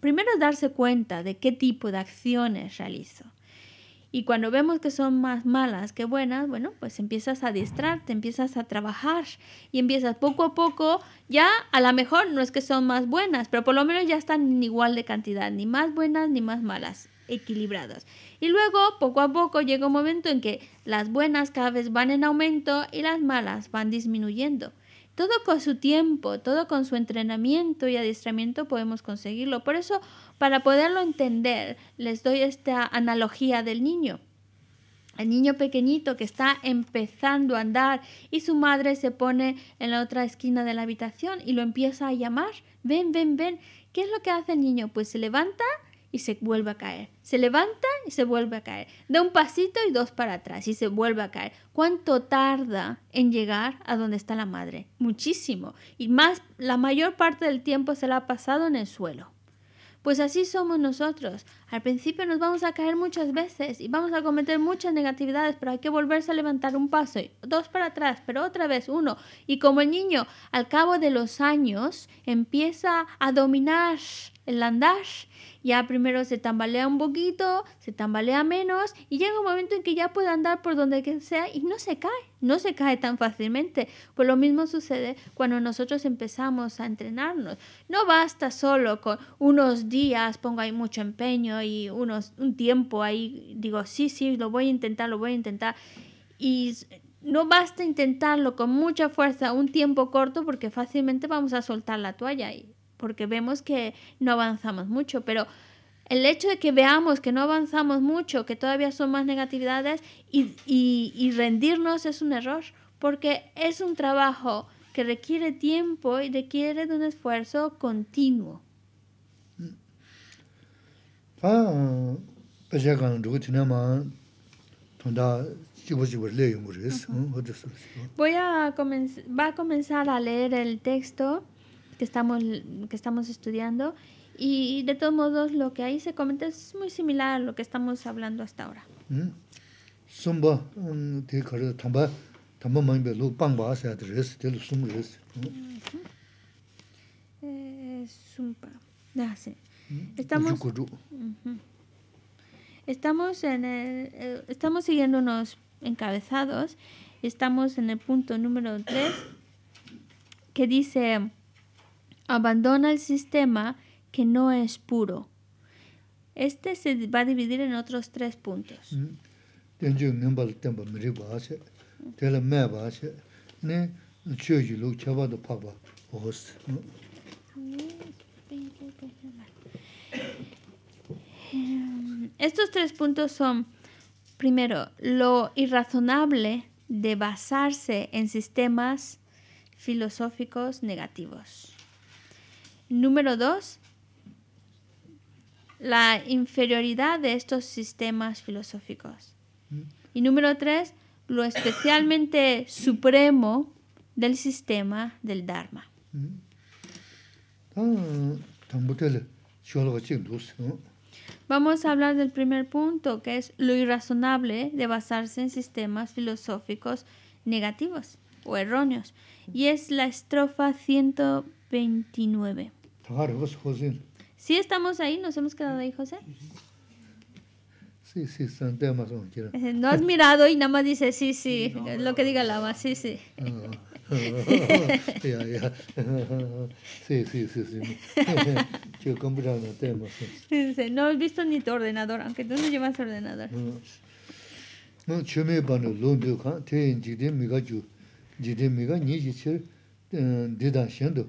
primero es darse cuenta de qué tipo de acciones realizo. Y cuando vemos que son más malas que buenas, bueno, pues empiezas a adiestrarte, empiezas a trabajar y empiezas poco a poco, ya a lo mejor no es que son más buenas, pero por lo menos ya están en igual de cantidad, ni más buenas ni más malas, equilibradas. Y luego, poco a poco, llega un momento en que las buenas cada vez van en aumento y las malas van disminuyendo. Todo con su tiempo, todo con su entrenamiento y adiestramiento podemos conseguirlo. Por eso, para poderlo entender, les doy esta analogía del niño. El niño pequeñito que está empezando a andar y su madre se pone en la otra esquina de la habitación y lo empieza a llamar. Ven, ven, ven. ¿Qué es lo que hace el niño? Pues se levanta y se vuelve a caer. Se levanta y se vuelve a caer. Da un pasito y dos para atrás y se vuelve a caer. ¿Cuánto tarda en llegar a donde está la madre? Muchísimo. Y más, la mayor parte del tiempo se la ha pasado en el suelo. Pues así somos nosotros. Al principio nos vamos a caer muchas veces y vamos a cometer muchas negatividades, pero hay que volverse a levantar un paso, y dos para atrás, pero otra vez uno. Y como el niño al cabo de los años empieza a dominar el andar ya primero se tambalea un poquito, se tambalea menos y llega un momento en que ya puede andar por donde sea y no se cae, no se cae tan fácilmente. Pues lo mismo sucede cuando nosotros empezamos a entrenarnos. No basta solo con unos días, pongo ahí mucho empeño y unos, un tiempo ahí, digo, sí, sí, lo voy a intentar, lo voy a intentar. Y no basta intentarlo con mucha fuerza un tiempo corto porque fácilmente vamos a soltar la toalla ahí porque vemos que no avanzamos mucho, pero el hecho de que veamos que no avanzamos mucho, que todavía son más negatividades y, rendirnos es un error, porque es un trabajo que requiere tiempo y requiere de un esfuerzo continuo. Voy a va a comenzar a leer el texto que estamos, que estamos estudiando. Y de todos modos, lo que ahí se comenta es muy similar a lo que estamos hablando hasta ahora. tamba, de Estamos, estamos, en el, eh, estamos siguiendo unos encabezados. Estamos en el punto número 3 que dice abandona el sistema que no es puro. Este se va a dividir en otros tres puntos. Mm. Mm. Estos tres puntos son, primero, lo irrazonable de basarse en sistemas filosóficos negativos. Número dos, La inferioridad de estos sistemas filosóficos. Y número tres, Lo especialmente supremo del sistema del Dharma. Vamos a hablar del primer punto, que es lo irrazonable de basarse en sistemas filosóficos negativos o erróneos. Y es la estrofa 129. Sí estamos ahí, nos hemos quedado ahí, José. Sí, sí, eh, No has mirado y nada más dice sí, sí, lo que diga la ah, sí, sí. sí, sí, sí, sí. Yo temas. no has visto ni tu ordenador, aunque tú no llevas ordenador. No, yo me en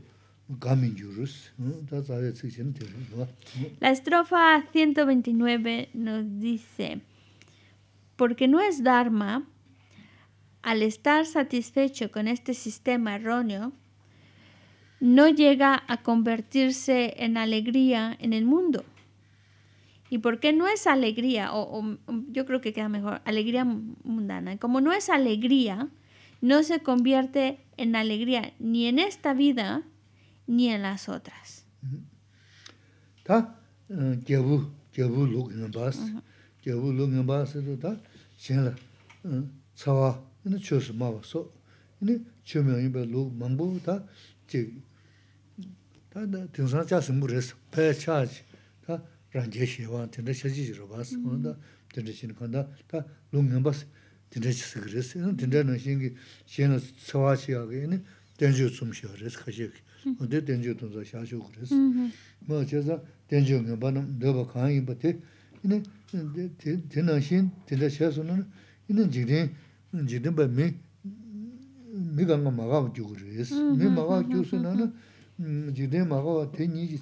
la estrofa 129 nos dice, porque no es Dharma, al estar satisfecho con este sistema erróneo, no llega a convertirse en alegría en el mundo. ¿Y por qué no es alegría? o, yo creo que queda mejor, alegría mundana. Como no es alegría, no se convierte en alegría ni en esta vida, ni en las otras. Ta eh, jebu, jebu luk bas jebu ta eh, so, ta ta ¿Qué es? ta es? ¿Qué es? ta ¿Qué es? 어디 ten ju tunza 뭐 제가 ma xa xa ten ju ngan panam daba khaan yi pa te, yini ten na xin, ten la xa xuna, yini jirin, jirin pa mii, mii ganga ma xa xukuris, mii ma xa xukuris xuna, jirin ma xa xa ten yi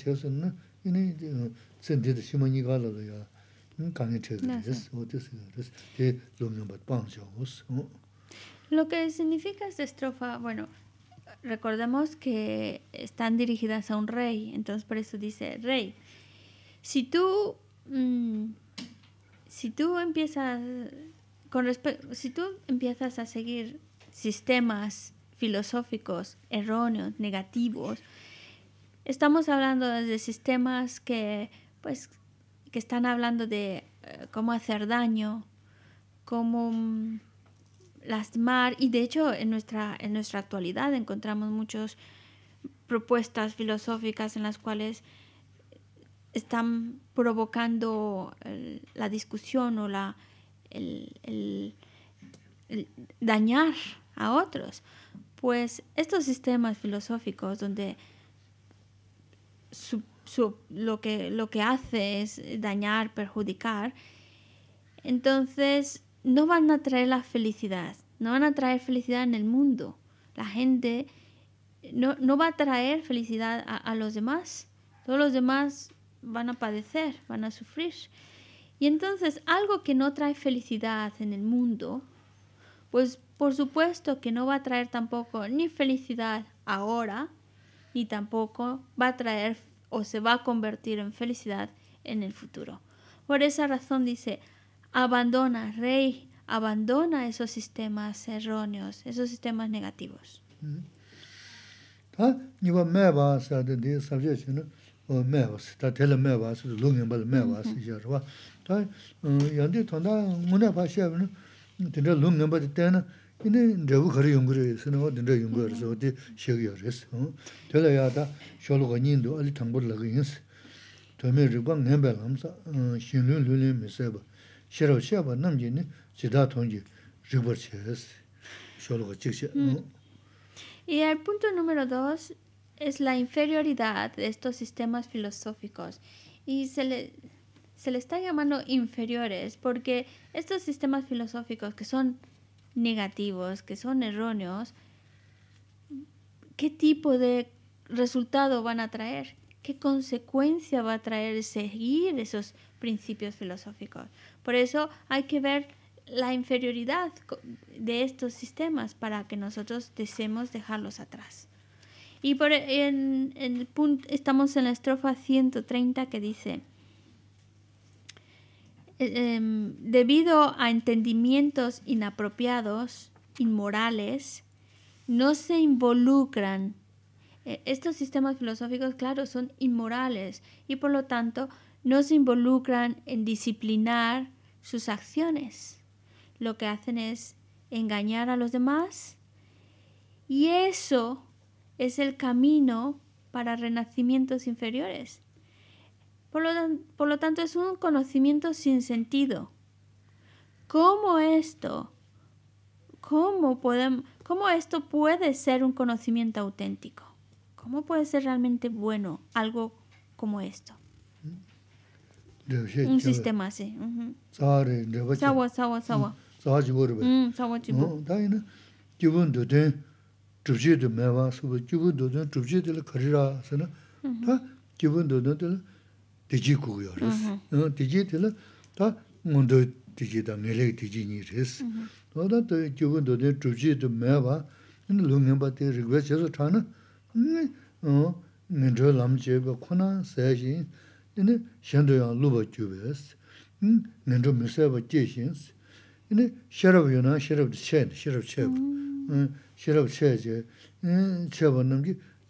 xir, Lo que significa esta estrofa, bueno, recordemos que están dirigidas a un rey, entonces por eso dice rey. Si tú mm, si tú empiezas con respecto si tú empiezas a seguir sistemas filosóficos erróneos, negativos, estamos hablando de sistemas que pues que están hablando de eh, cómo hacer daño, cómo mm, lastimar y de hecho en nuestra en nuestra actualidad encontramos muchas propuestas filosóficas en las cuales están provocando la discusión o la el, dañar a otros. Pues estos sistemas filosóficos donde lo, que, lo que hace es dañar, perjudicar, entonces no van a traer la felicidad, no van a traer felicidad en el mundo. La gente no, va a traer felicidad a, los demás. Todos los demás van a padecer, van a sufrir. Y entonces algo que no trae felicidad en el mundo, pues por supuesto que no va a traer tampoco ni felicidad ahora, ni tampoco va a traer o se va a convertir en felicidad en el futuro. Por esa razón dice, abandona, rey, abandona esos sistemas erróneos, esos sistemas negativos. Mm-hmm. Ah, y el punto número dos es la inferioridad de estos sistemas filosóficos. Y se le, se le está llamando inferiores porque estos sistemas filosóficos que son negativos, que son erróneos, ¿qué tipo de resultado van a traer? ¿Qué consecuencia va a traer seguir esos principios filosóficos? Por eso hay que ver la inferioridad de estos sistemas para que nosotros deseemos dejarlos atrás. Y por e-, el punto, estamos en la estrofa 130 que dice, eh, em, debido a entendimientos inapropiados, inmorales, no se involucran. E, estos sistemas filosóficos, claro, son inmorales y por lo tanto no se involucran en disciplinar sus acciones. Lo que hacen es engañar a los demás y eso es el camino para renacimientos inferiores. Por lo, por lo tanto, es un conocimiento sin sentido. ¿Cómo esto? ¿Cómo, podemos, ¿Cómo esto puede ser un conocimiento auténtico? ¿Cómo puede ser realmente bueno algo como esto? Un sistema así. Sawa, sawa, sawa. Mm, sawa chiburibe. Mm, sawa chiburibe. Da ina, jibun duden, chubchi du mewa, jibun duden chubchi dila karira asana, da jibun duden dila dījī kukuyā rīs, dījī tīli tā mūndu dījī tā ngilik dījī ngī rīs. Tō tā tū yī jūgu ndu dī, chūchī tū mē bā, yīndi lūngiā bā tī rīgwē chē sō tā na, ngī, ngī, ngī ndrui lām chē bā khunā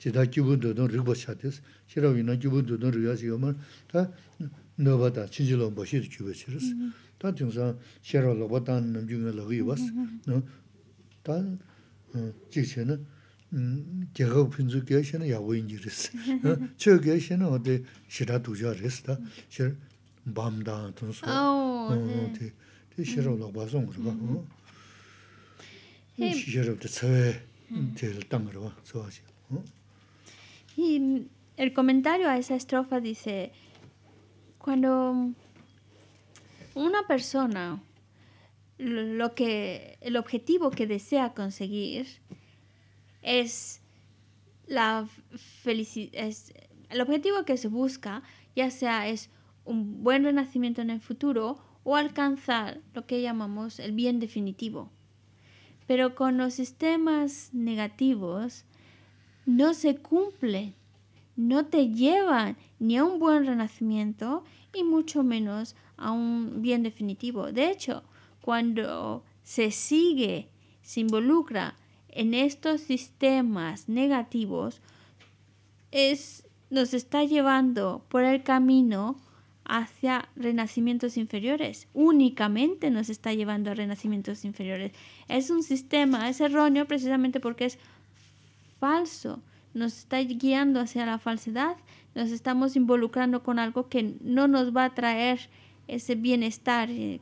지다 기분도 너 리버 샷스 싫어 위나 기분도 다 너바다 진실로 보시도 기분 싫었어 다 등사 싫어로 보단 넘중에 러위버스 너다 지체는 음 개고 핀주 개시는 야고 저 개시는 어디 시다 두자르스다 싫 밤다 등서 어디 대 싫어로 봐송 그거 어 시절부터 저에 제일 땅으로 좋아지 어 Y el comentario a esa estrofa dice, cuando una persona lo que el objetivo que desea conseguir es la felicidad el objetivo que se busca ya sea es un buen renacimiento en el futuro o alcanzar lo que llamamos el bien definitivo pero con los sistemas negativos no se cumple, no te llevan ni a un buen renacimiento y mucho menos a un bien definitivo. De hecho, cuando se sigue, se involucra en estos sistemas negativos, es, nos está llevando por el camino hacia renacimientos inferiores. Únicamente nos está llevando a renacimientos inferiores. Es un sistema, es erróneo precisamente porque es falso, nos está guiando hacia la falsedad, nos estamos involucrando con algo que no nos va a traer ese bienestar eh,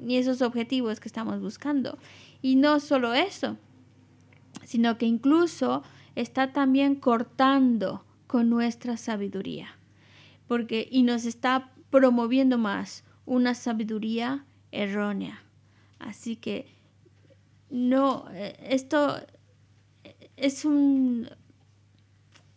ni esos objetivos que estamos buscando. Y no solo eso, sino que incluso está también cortando con nuestra sabiduría. Porque, y nos está promoviendo más una sabiduría errónea. Así que no, eh, esto es un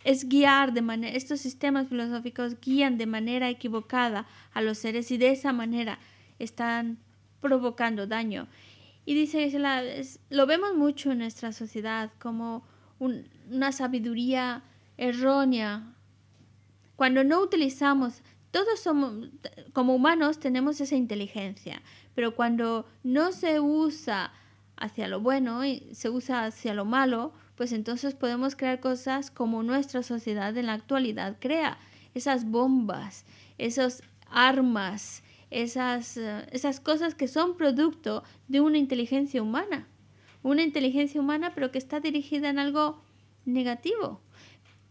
es guiar de manera estos sistemas filosóficos guían de manera equivocada a los seres y de esa manera están provocando daño. Y dice lo vemos mucho en nuestra sociedad como una sabiduría errónea. Cuando no utilizamos, todos somos, como humanos tenemos esa inteligencia, pero cuando no se usa hacia lo bueno y se usa hacia lo malo, pues entonces podemos crear cosas como nuestra sociedad en la actualidad crea, esas bombas, esas armas, esas, eh, esas cosas que son producto de una inteligencia humana, una inteligencia humana pero que está dirigida en algo negativo.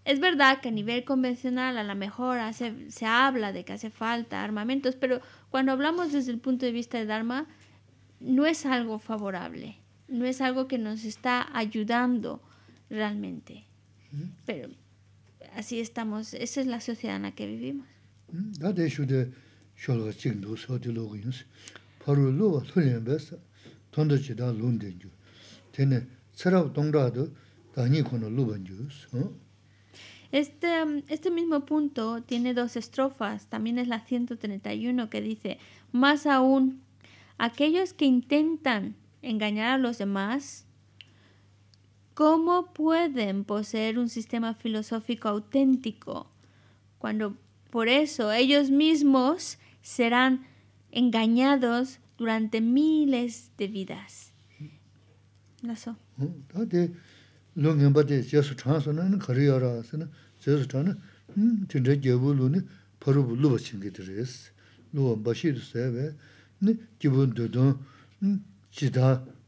Es verdad que a nivel convencional a lo mejor se habla de que hace falta armamentos, pero cuando hablamos desde el punto de vista de Dharma, no es algo favorable, no es algo que nos está ayudando realmente. Pero así estamos, esa es la sociedad en la que vivimos. Este, este mismo punto tiene dos estrofas, también es la 131 que dice, más aún, aquellos que intentan engañar a los demás, ¿cómo pueden poseer un sistema filosófico auténtico cuando por eso ellos mismos serán engañados durante miles de vidas?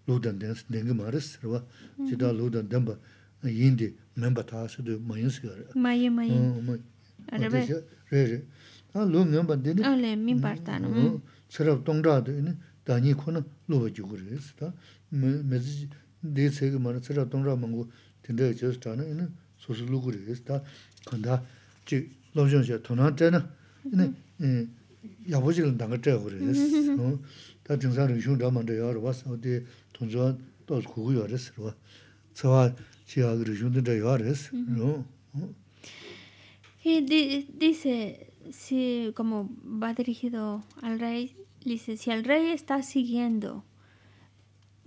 lūdhān dēngs dēngi mārīs sīrvā chidhā lūdhān dēmbā yīndi mēmbatā sīdhū mayīn sīgā rā. Mayīn 알레 Rē rē. Rē rē. Tā lū ngiāmbān dēni. Ā lē mīmbatā nū. Cērā tōngdā dēni dāñī khuana lūbā jīgu rīs. Mēsī dēi cēgī y dice si como va dirigido al rey dice si el rey está siguiendo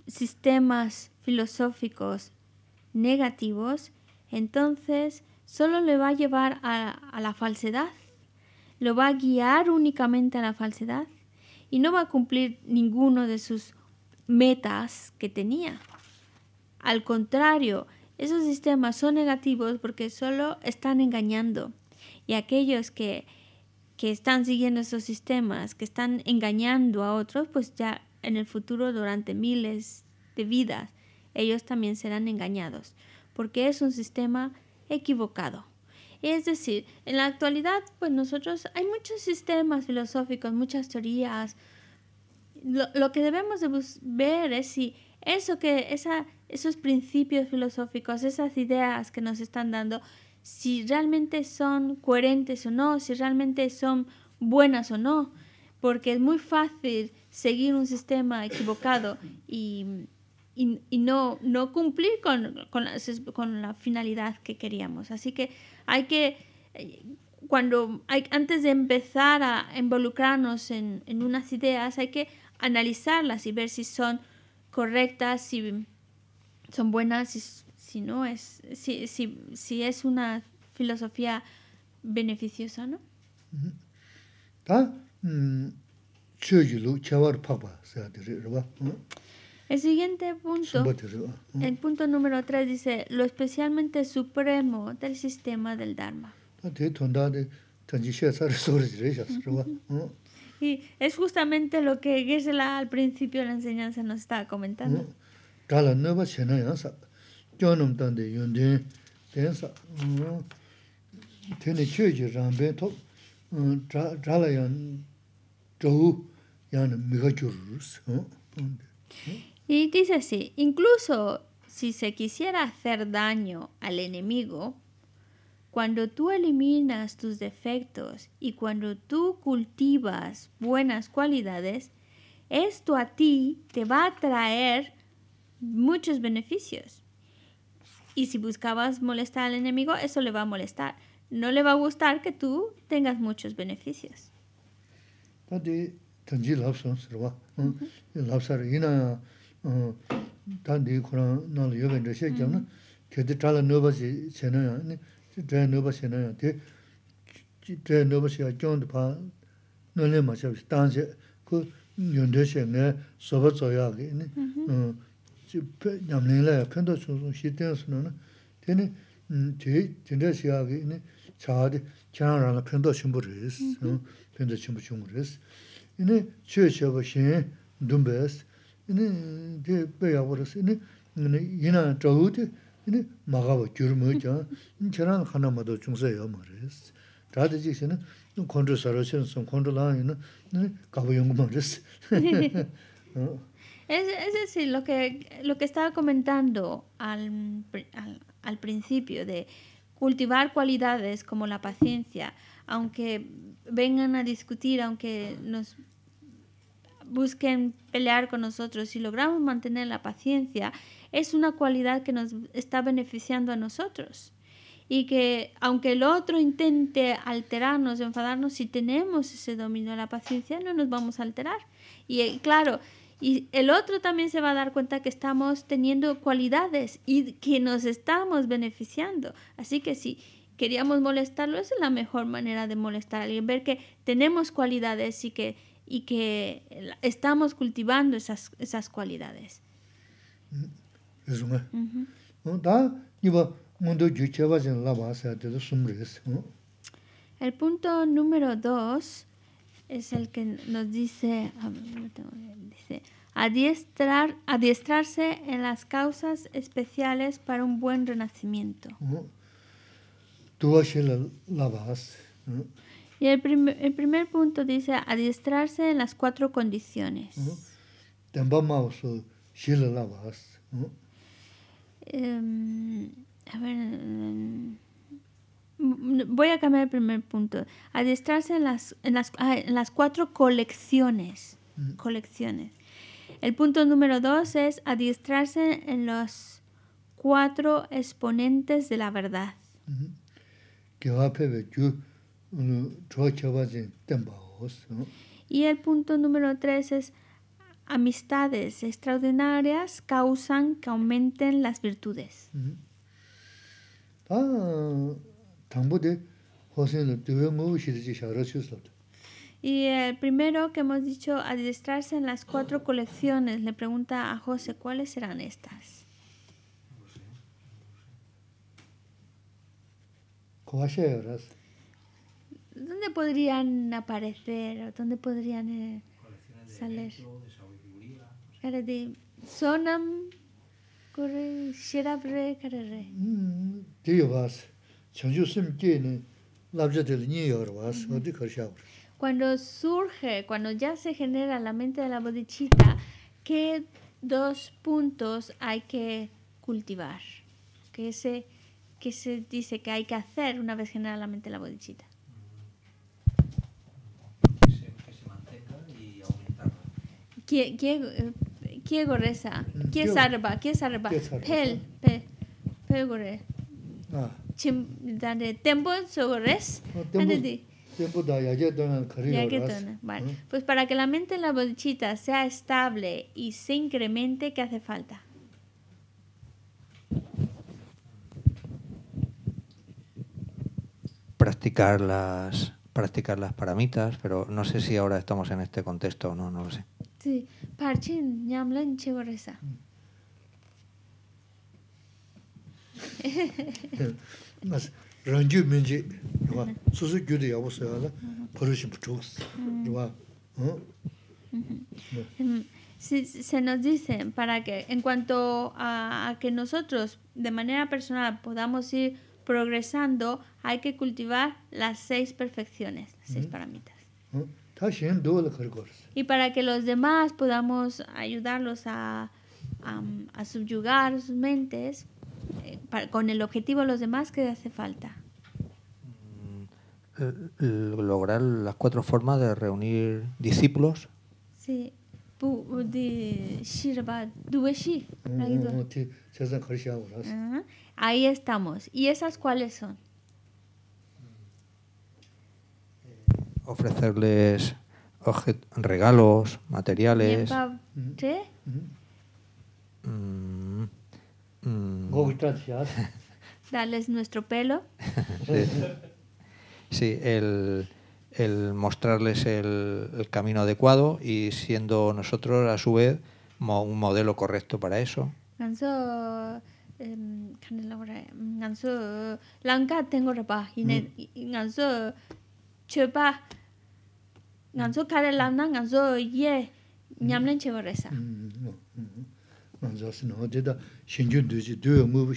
sistemas filosóficos negativos entonces solo le va a llevar a, a la falsedad lo va a guiar únicamente a la falsedad y no va a cumplir ninguno de sus metas que tenía. Al contrario, esos sistemas son negativos porque solo están engañando. Y aquellos que, que están siguiendo esos sistemas, que están engañando a otros, pues ya en el futuro durante miles de vidas, ellos también serán engañados, porque es un sistema equivocado. Es decir, en la actualidad, pues nosotros hay muchos sistemas filosóficos, muchas teorías. Lo, que debemos de ver es si eso que esa, esos principios filosóficos, esas ideas que nos están dando, si realmente son coherentes o no, si realmente son buenas o no, porque es muy fácil seguir un sistema equivocado y, y, y no, no cumplir con, con, la, con la finalidad que queríamos. Así que hay que, eh, cuando hay, antes de empezar a involucrarnos en, unas ideas, hay que analizarlas y ver si son correctas, si son buenas, si, si no es, si, si, si es una filosofía beneficiosa, ¿no? El siguiente punto, el punto número 3 dice lo especialmente supremo del sistema del Dharma. Ah, y es justamente lo que Geshe-la al principio de la enseñanza nos estaba comentando. Y dice así, incluso si se quisiera hacer daño al enemigo, cuando tú eliminas tus defectos y cuando tú cultivas buenas cualidades, esto a ti te va a traer muchos beneficios. Y si buscabas molestar al enemigo, eso le va a molestar. No le va a gustar que tú tengas muchos beneficios. Uh -huh. tā ndi kurāng nā lō yōgā ndō shē 네 nā, kē tē tā lā nōba shē shē nā yā, dhē nōba shē nā yā, tē dhē nōba shē yā kiong dā pā nō lē mā shē, tā nshē kū yōn es decir, lo que, lo que estaba comentando al principio de cultivar cualidades como la paciencia, aunque vengan a discutir, aunque nos busquen pelear con nosotros, y logramos mantener la paciencia, es una cualidad que nos está beneficiando a nosotros. Y que aunque el otro intente alterarnos, enfadarnos, si tenemos ese dominio de la paciencia, no nos vamos a alterar. Y eh, claro, y el otro también se va a dar cuenta que estamos teniendo cualidades y que nos estamos beneficiando. Así que si queríamos molestarlo, es la mejor manera de molestar a alguien, ver que tenemos cualidades y que y que estamos cultivando esas, esas cualidades. Mm, es El punto número dos es el que nos dice, adiestrar, adiestrarse en las causas especiales para un buen renacimiento. Tú la base. Y el, el primer punto dice adiestrarse en las cuatro condiciones. Em, a ver, mm, voy a cambiar el primer punto. Adiestrarse en las, en las, ah, las cuatro colecciones. Colecciones. El punto número dos es adiestrarse en los cuatro exponentes de la verdad. Mm -hmm. Mm, y el punto número tres es amistades extraordinarias causan que aumenten las virtudes. Mm-hmm. Ah, y el primero que hemos dicho, adiestrarse en las cuatro colecciones, le pregunta a José, ¿cuáles serán estas? ¿Cuáles ¿Dónde podrían aparecer? ¿Dónde podrían eh, salir? Claro, de Sonam Corre mm, Tío vas, vas, Cuando surge, cuando ya se genera la mente de la bodichita, ¿qué dos puntos hay que cultivar? ¿Qué se, qué se dice que hay que hacer una vez genera la mente de la bodichita? ¿Qué, qué, eh, qué goreza? Mm, ¿Qué sarba? ¿Qué sarba? Pel, pel, pel gore. Ah. Chim, dale, tempo so gores. Tiempo da, ya que Ya que Vale. Mm. Pues para que la mente en la bolchita sea estable y se incremente, ¿qué hace falta? practicar las practicar las paramitas, pero no sé si ahora estamos en este contexto o no, no lo sé. Em, si Sí, se nos dice para que en cuanto a, que nosotros de manera personal podamos ir progresando, hay que cultivar las seis perfecciones, las seis paramitas. Y para que los demás podamos ayudarlos a, a, subyugar sus mentes eh, con el objetivo de los demás que hace falta. Mm, eh, lograr las cuatro formas de reunir discípulos. Sí. Ahí estamos. ¿Y esas cuáles son? ofrecerles regalos, materiales. Mm, mm. Darles nuestro pelo. sí. el, mostrarles el, camino adecuado y siendo nosotros a su vez un modelo correcto para eso nganzo kare lamna nganzo ye nyamlen resa. Mm, mm, mm. Nganzo deda duji duyo mubu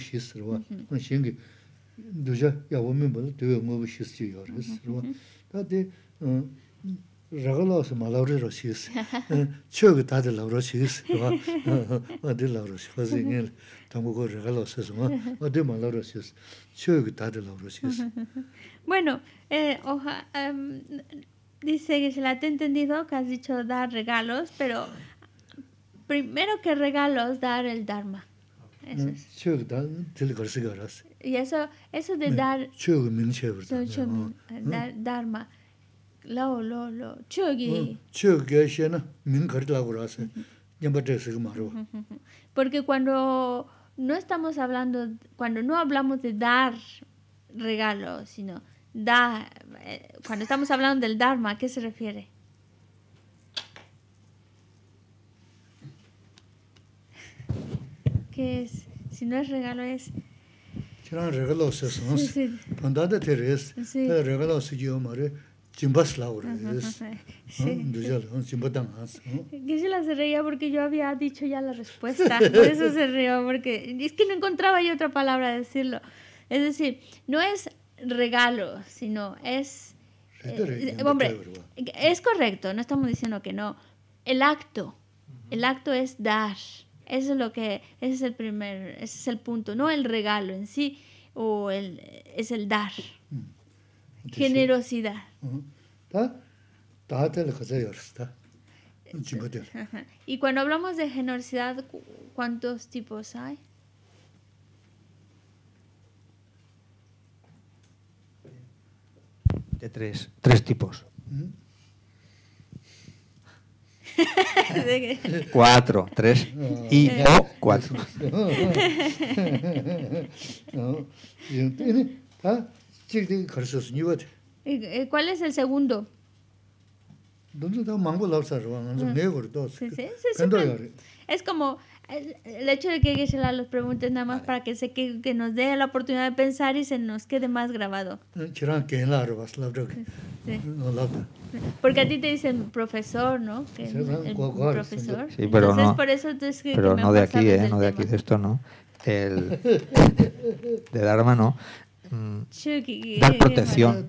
duja yawo duyo mubu raga Bueno, eh, oja, em, dice que se la te he entendido que has dicho dar regalos, pero primero que regalos, dar el Dharma. Mm, eso es. Y eso, eso de dar. Dharma. Porque cuando no estamos hablando, cuando no hablamos de dar regalos, sino da, eh, cuando estamos hablando del Dharma, ¿a qué se refiere? ¿Qué es? Si no es regalo, es. Quiero regalo esos? ¿no? Cuando te res. Pero regalo yo mare. Chimbas laura es. Duyal, un más. se reía porque yo había dicho ya la respuesta. Por eso se rió, porque es que no encontraba yo otra palabra a decirlo. Es decir, no es regalo, sino es... Eh, hombre, es correcto, no estamos diciendo que no. El acto, el acto es dar. Eso es lo que, ese es el primer, ese es el punto, no el regalo en sí, o el, es el dar. Mm. Generosidad. Y cuando hablamos de generosidad, ¿cuántos tipos hay? tres, tres tipos. cuatro, tres y o cuatro. ¿Cuál es el segundo? Es como el, hecho de que se la los preguntes nada más para que se que, que, nos dé la oportunidad de pensar y se nos quede más grabado. Porque a ti te dicen profesor, ¿no? Que el, profesor. Sí, pero Entonces, no, por eso ¿eh? no de aquí, eh, no de aquí de esto, ¿no? El, de Dharma, ¿no? Mm. Dar protección.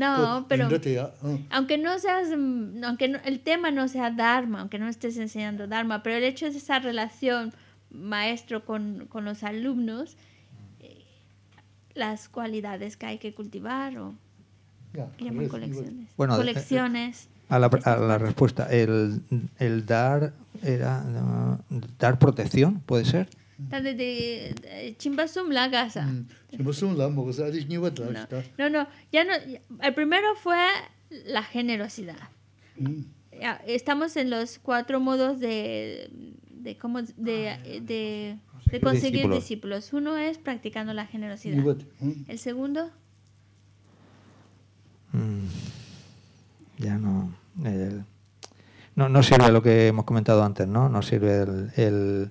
No, pero ah. aunque no seas, mm, aunque el tema no sea Dharma, aunque no estés enseñando Dharma, pero el hecho es esa relación maestro con, con los alumnos, eh, las cualidades que hay que cultivar o pues, colecciones. Bueno, colecciones. A la, respuesta, el, el dar era dar protección, puede ser la casa. Mm, no, no, el primero fue la generosidad. Mm. Estamos en los cuatro modos de, cómo, de, ah, conseguir discípulos. Uno es practicando la generosidad. Mm. El segundo... Ya no, no... no, sirve lo que hemos comentado antes, ¿no? No sirve el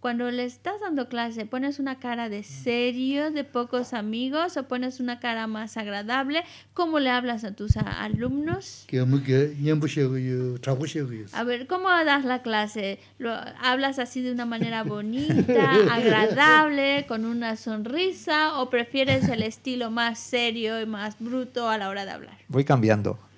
Cuando le estás dando clase, ¿pones una cara de serio, de pocos amigos, o pones una cara más agradable? ¿Cómo le hablas a tus alumnos? A ver, ¿cómo das la clase? ¿Lo, ¿Hablas así de una manera bonita, agradable, con una sonrisa, o prefieres el estilo más serio y más bruto a la hora de hablar? Voy cambiando.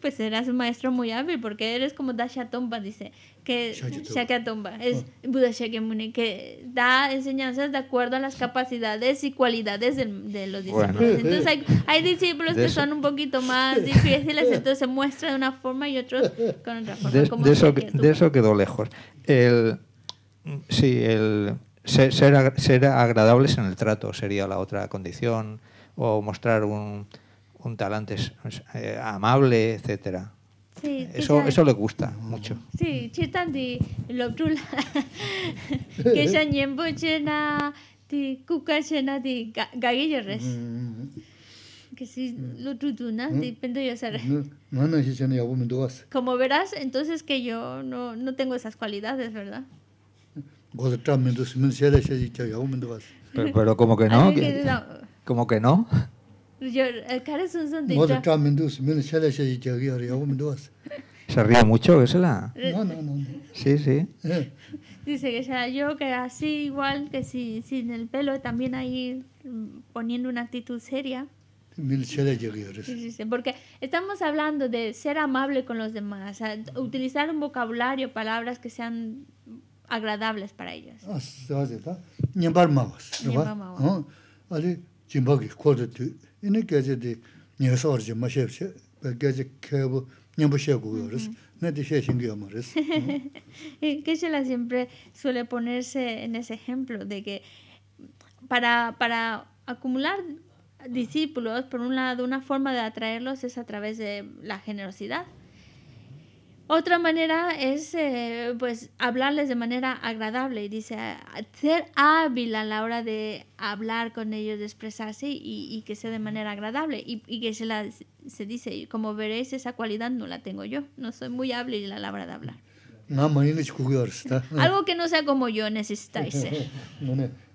Pues eras un maestro muy hábil porque eres como Dasha Tomba, dice, que Tomba, ah. es Buda Shakyamuni, que da enseñanzas de acuerdo a las capacidades y cualidades de, los discípulos. Eh, entonces eh. hay, hay discípulos que son un poquito más difíciles, entonces se muestra de una forma y otros con otra forma. De, eso, quedó lejos. El, sí, el ser, ser agradables en el trato sería la otra condición o mostrar un, un talante pues, eh, amable, etcétera. Sí, eso, eso le gusta mucho. Sí, chitan di lobtula que se ñembo chena di cuca chena di gagillerres. Mm. Que si mm. lo tutuna, dependo yo ser. Como verás, entonces que yo no, no tengo esas cualidades, ¿verdad? Pero, pero como que no. Como que no. Se ríe mucho, ¿vesela? Eh, no, no, no, Sí, sí. Dice que sea yo que así igual que sin el pelo también ahí mm, poniendo una actitud seria. Porque estamos hablando de ser amable con los demás, utilizar un vocabulario, palabras que sean agradables para ellos. Ah, 진박이 코드도 이네 계제디 녀서르지 마셔브시 계제 케부 녀부셔고 그래서 nadie se sintió amores. Kesela siempre suele ponerse en ese ejemplo de que para, para acumular discípulos, por un lado, una forma de atraerlos es a través de la generosidad. Otra manera es eh, pues hablarles de manera agradable, dice, ser hábil a la hora de hablar con ellos, de expresarse y, y que sea de manera agradable y, y que se, la, se dice, como veréis, esa cualidad no la tengo yo, no soy muy hábil a la hora de hablar. Algo que no sea como yo necesitáis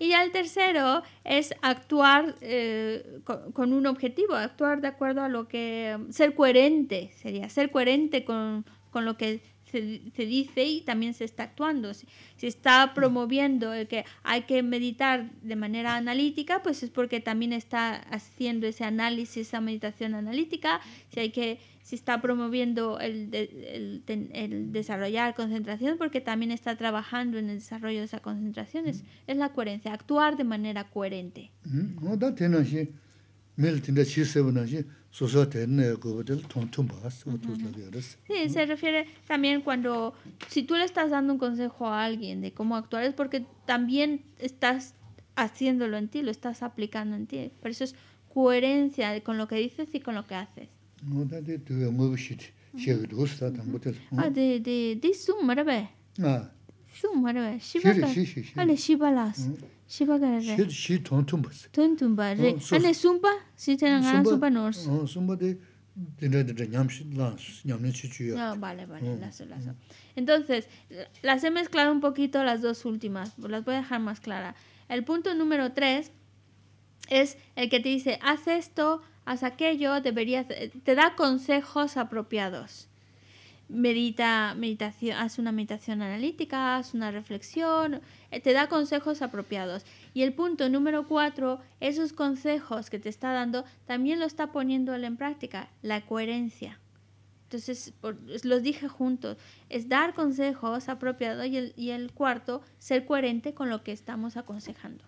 Y ya el tercero es actuar eh, con, con, un objetivo, actuar de acuerdo a lo que, ser coherente, sería ser coherente con, con lo que se, dice y también se está actuando. si está promoviendo el que hay que meditar de manera analítica, pues es porque también está haciendo ese análisis, esa meditación analítica. Si hay que si está promoviendo el, el, desarrollar concentración, porque también está trabajando en el desarrollo de esa concentración. Es, mm. la coherencia, actuar de manera coherente. Mm-hmm. Oh, Sí, se refiere también cuando, si tú le estás dando un consejo a alguien de cómo actuar, es porque también estás haciéndolo en ti, lo estás aplicando en ti. Por eso es coherencia con lo que dices y con lo que haces. Ah, de, de, de, 시바가레 시시 돈툼버스 돈툼바레 안에 숨바 시테랑 안 숨바 de, 어 숨바데 dinre ñamshi las ñamne chichuyo. No, vale, vale, mm. laso. Entonces, las he mezclado un poquito las dos últimas, las voy a dejar más clara. El punto número tres es el que te dice, haz esto, haz aquello, deberías, te da consejos apropiados medita, meditación, haz una meditación analítica, haz una reflexión, eh, te da consejos apropiados. Y el punto número cuatro, esos consejos que te está dando, también lo está poniendo él en práctica, la coherencia. Entonces, los dije juntos, es dar consejos apropiados y el, y el cuarto, ser coherente con lo que estamos aconsejando.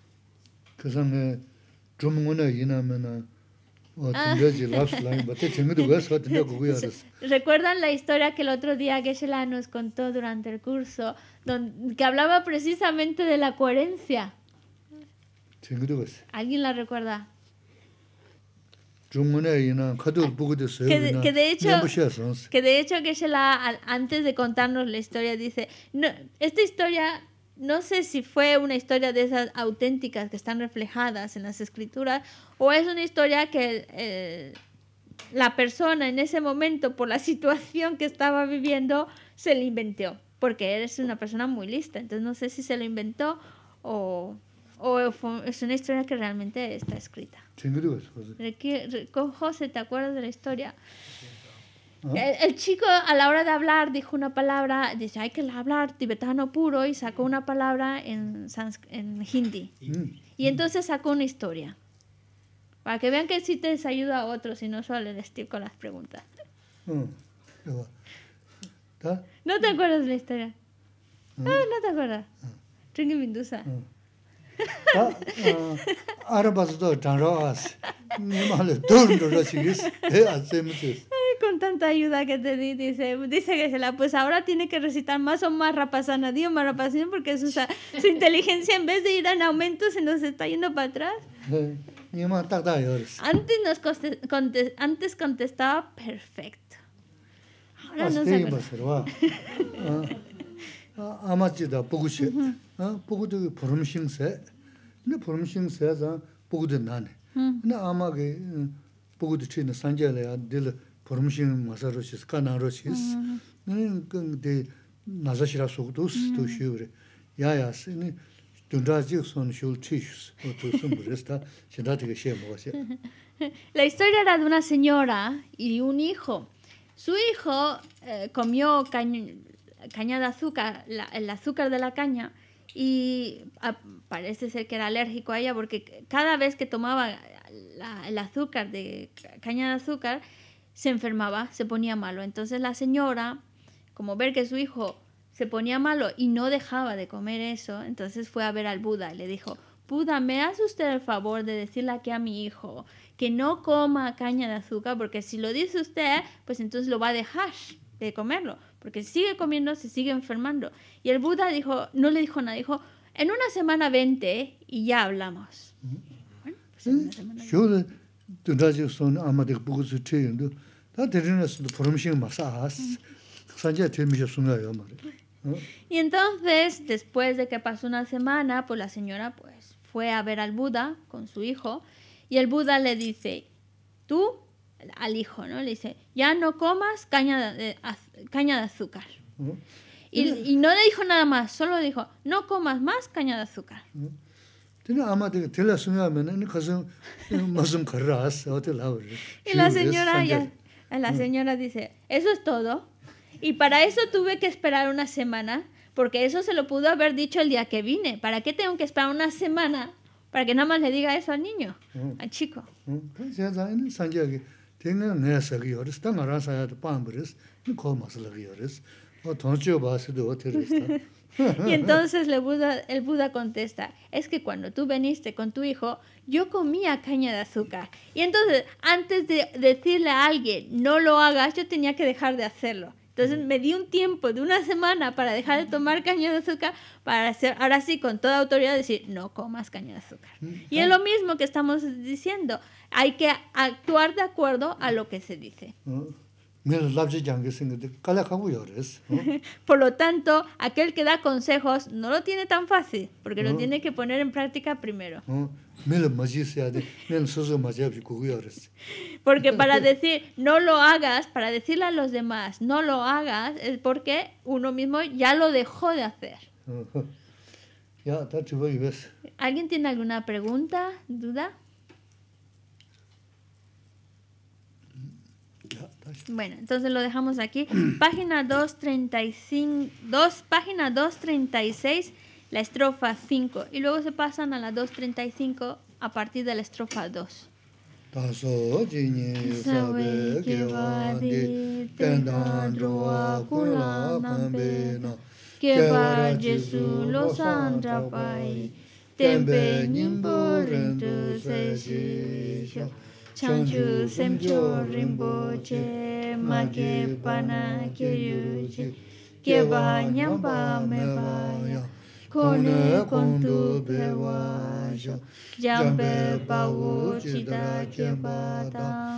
Ah. Pues, recuerdan la historia que el otro día Geshe-la nos contó durante el curso, donde, que hablaba precisamente de la coherencia. Pues. ¿Alguien la recuerda? Ah, que de, hecho, que de la antes de contarnos la historia, dice, no, esta historia no sé si fue una historia de esas auténticas que están reflejadas en las escrituras o es una historia que eh, la persona en ese momento, por la situación que estaba viviendo, se le inventó. Porque eres una persona muy lista, entonces no sé si se lo inventó o, es una historia que realmente está escrita. Sin José. ¿te acuerdas de la historia? el, chico a la hora de hablar dijo una palabra, dice, hay que hablar tibetano puro y sacó una palabra en, en hindi. Mm. Y entonces sacó una historia. Para que vean que sí te ayuda a otros y no solo el con las preguntas. Mm. ¿No te acuerdas de la historia? Mm. Ah, no, te acuerdas. Ah. Trinque Mindusa. 다 Ni 장로스 니말에 돈도 recibís eh hacemos con tanta ayuda que te di dice dice que se la pues ahora tiene que recitar más o más rapazana dio más rapazana porque su, su inteligencia en vez de ir en aumento se nos está yendo para atrás antes nos contest, antes contestaba perfecto ahora no poco, 아마지다 ¿Por 어 보고도 부름싱세 la historia era de una señora y un hijo. Su hijo eh, comió caña, de azúcar, el azúcar de la caña, y parece ser que era alérgico a ella porque cada vez que tomaba el azúcar de caña de azúcar se enfermaba, se ponía malo. Entonces la señora, como ver que su hijo se ponía malo y no dejaba de comer eso, entonces fue a ver al Buda y le dijo, Buda, ¿me hace usted el favor de decirle aquí a mi hijo que no coma caña de azúcar? Porque si lo dice usted, pues entonces lo va a dejar de comerlo porque sigue comiendo se sigue enfermando. Y el Buda dijo, no le dijo nada, dijo, en una semana vente y ya hablamos. y entonces, después de que pasó una semana, pues la señora pues fue a ver al Buda con su hijo y el Buda le dice, tú, al hijo, ¿no? Le dice, ya no comas caña de, caña de azúcar. y, no le dijo nada más, solo dijo, no comas más caña de azúcar. Y la señora, la señora dice, eso es todo. Y para eso tuve que esperar una semana, porque eso se lo pudo haber dicho el día que vine. ¿Para qué tengo que esperar una semana para que nada más le diga eso al niño, al chico? y entonces el Buda, el Buda contesta, es que cuando tú veniste con tu hijo, yo comía caña de azúcar. Y entonces, antes de decirle a alguien, no lo hagas, yo tenía que dejar de hacerlo. Entonces mm. me di un tiempo de una semana para dejar de tomar caña de azúcar, para hacer, ahora sí, con toda autoridad, decir, no comas caña de azúcar. Mm, y es mm. lo mismo que estamos diciendo, hay que actuar de acuerdo a lo que se dice. Por lo tanto, aquel que da consejos no lo tiene tan fácil, porque lo tiene que poner en práctica primero. Porque para decir no lo hagas, para decirle a los demás no lo hagas, es porque uno mismo ya lo dejó de hacer. ¿Alguien tiene alguna pregunta, duda? Bueno, entonces lo dejamos aquí. Página página 236, la estrofa 5. Y luego se pasan a la 235 a partir de la estrofa 2. chanchu semchu rinpo che ma ke pa na ke yu che nyam me pa ya ko ne pe wa ya pe pa wo chi da ta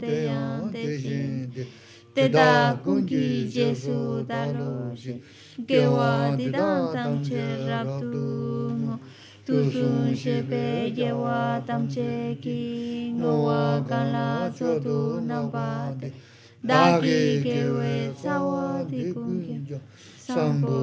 te yang te shin te da kun ki je da lo wa di che tu mo tūsūṃ śepe yevā tam ce kī ngōvā kāla sotu nāmpāte dāgī kevē cawā tī kuṅkya sāmbu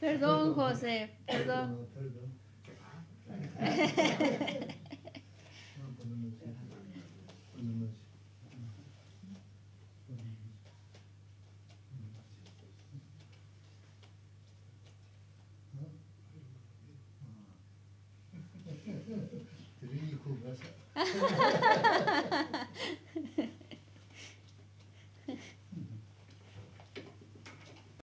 Perdón, José, perdón.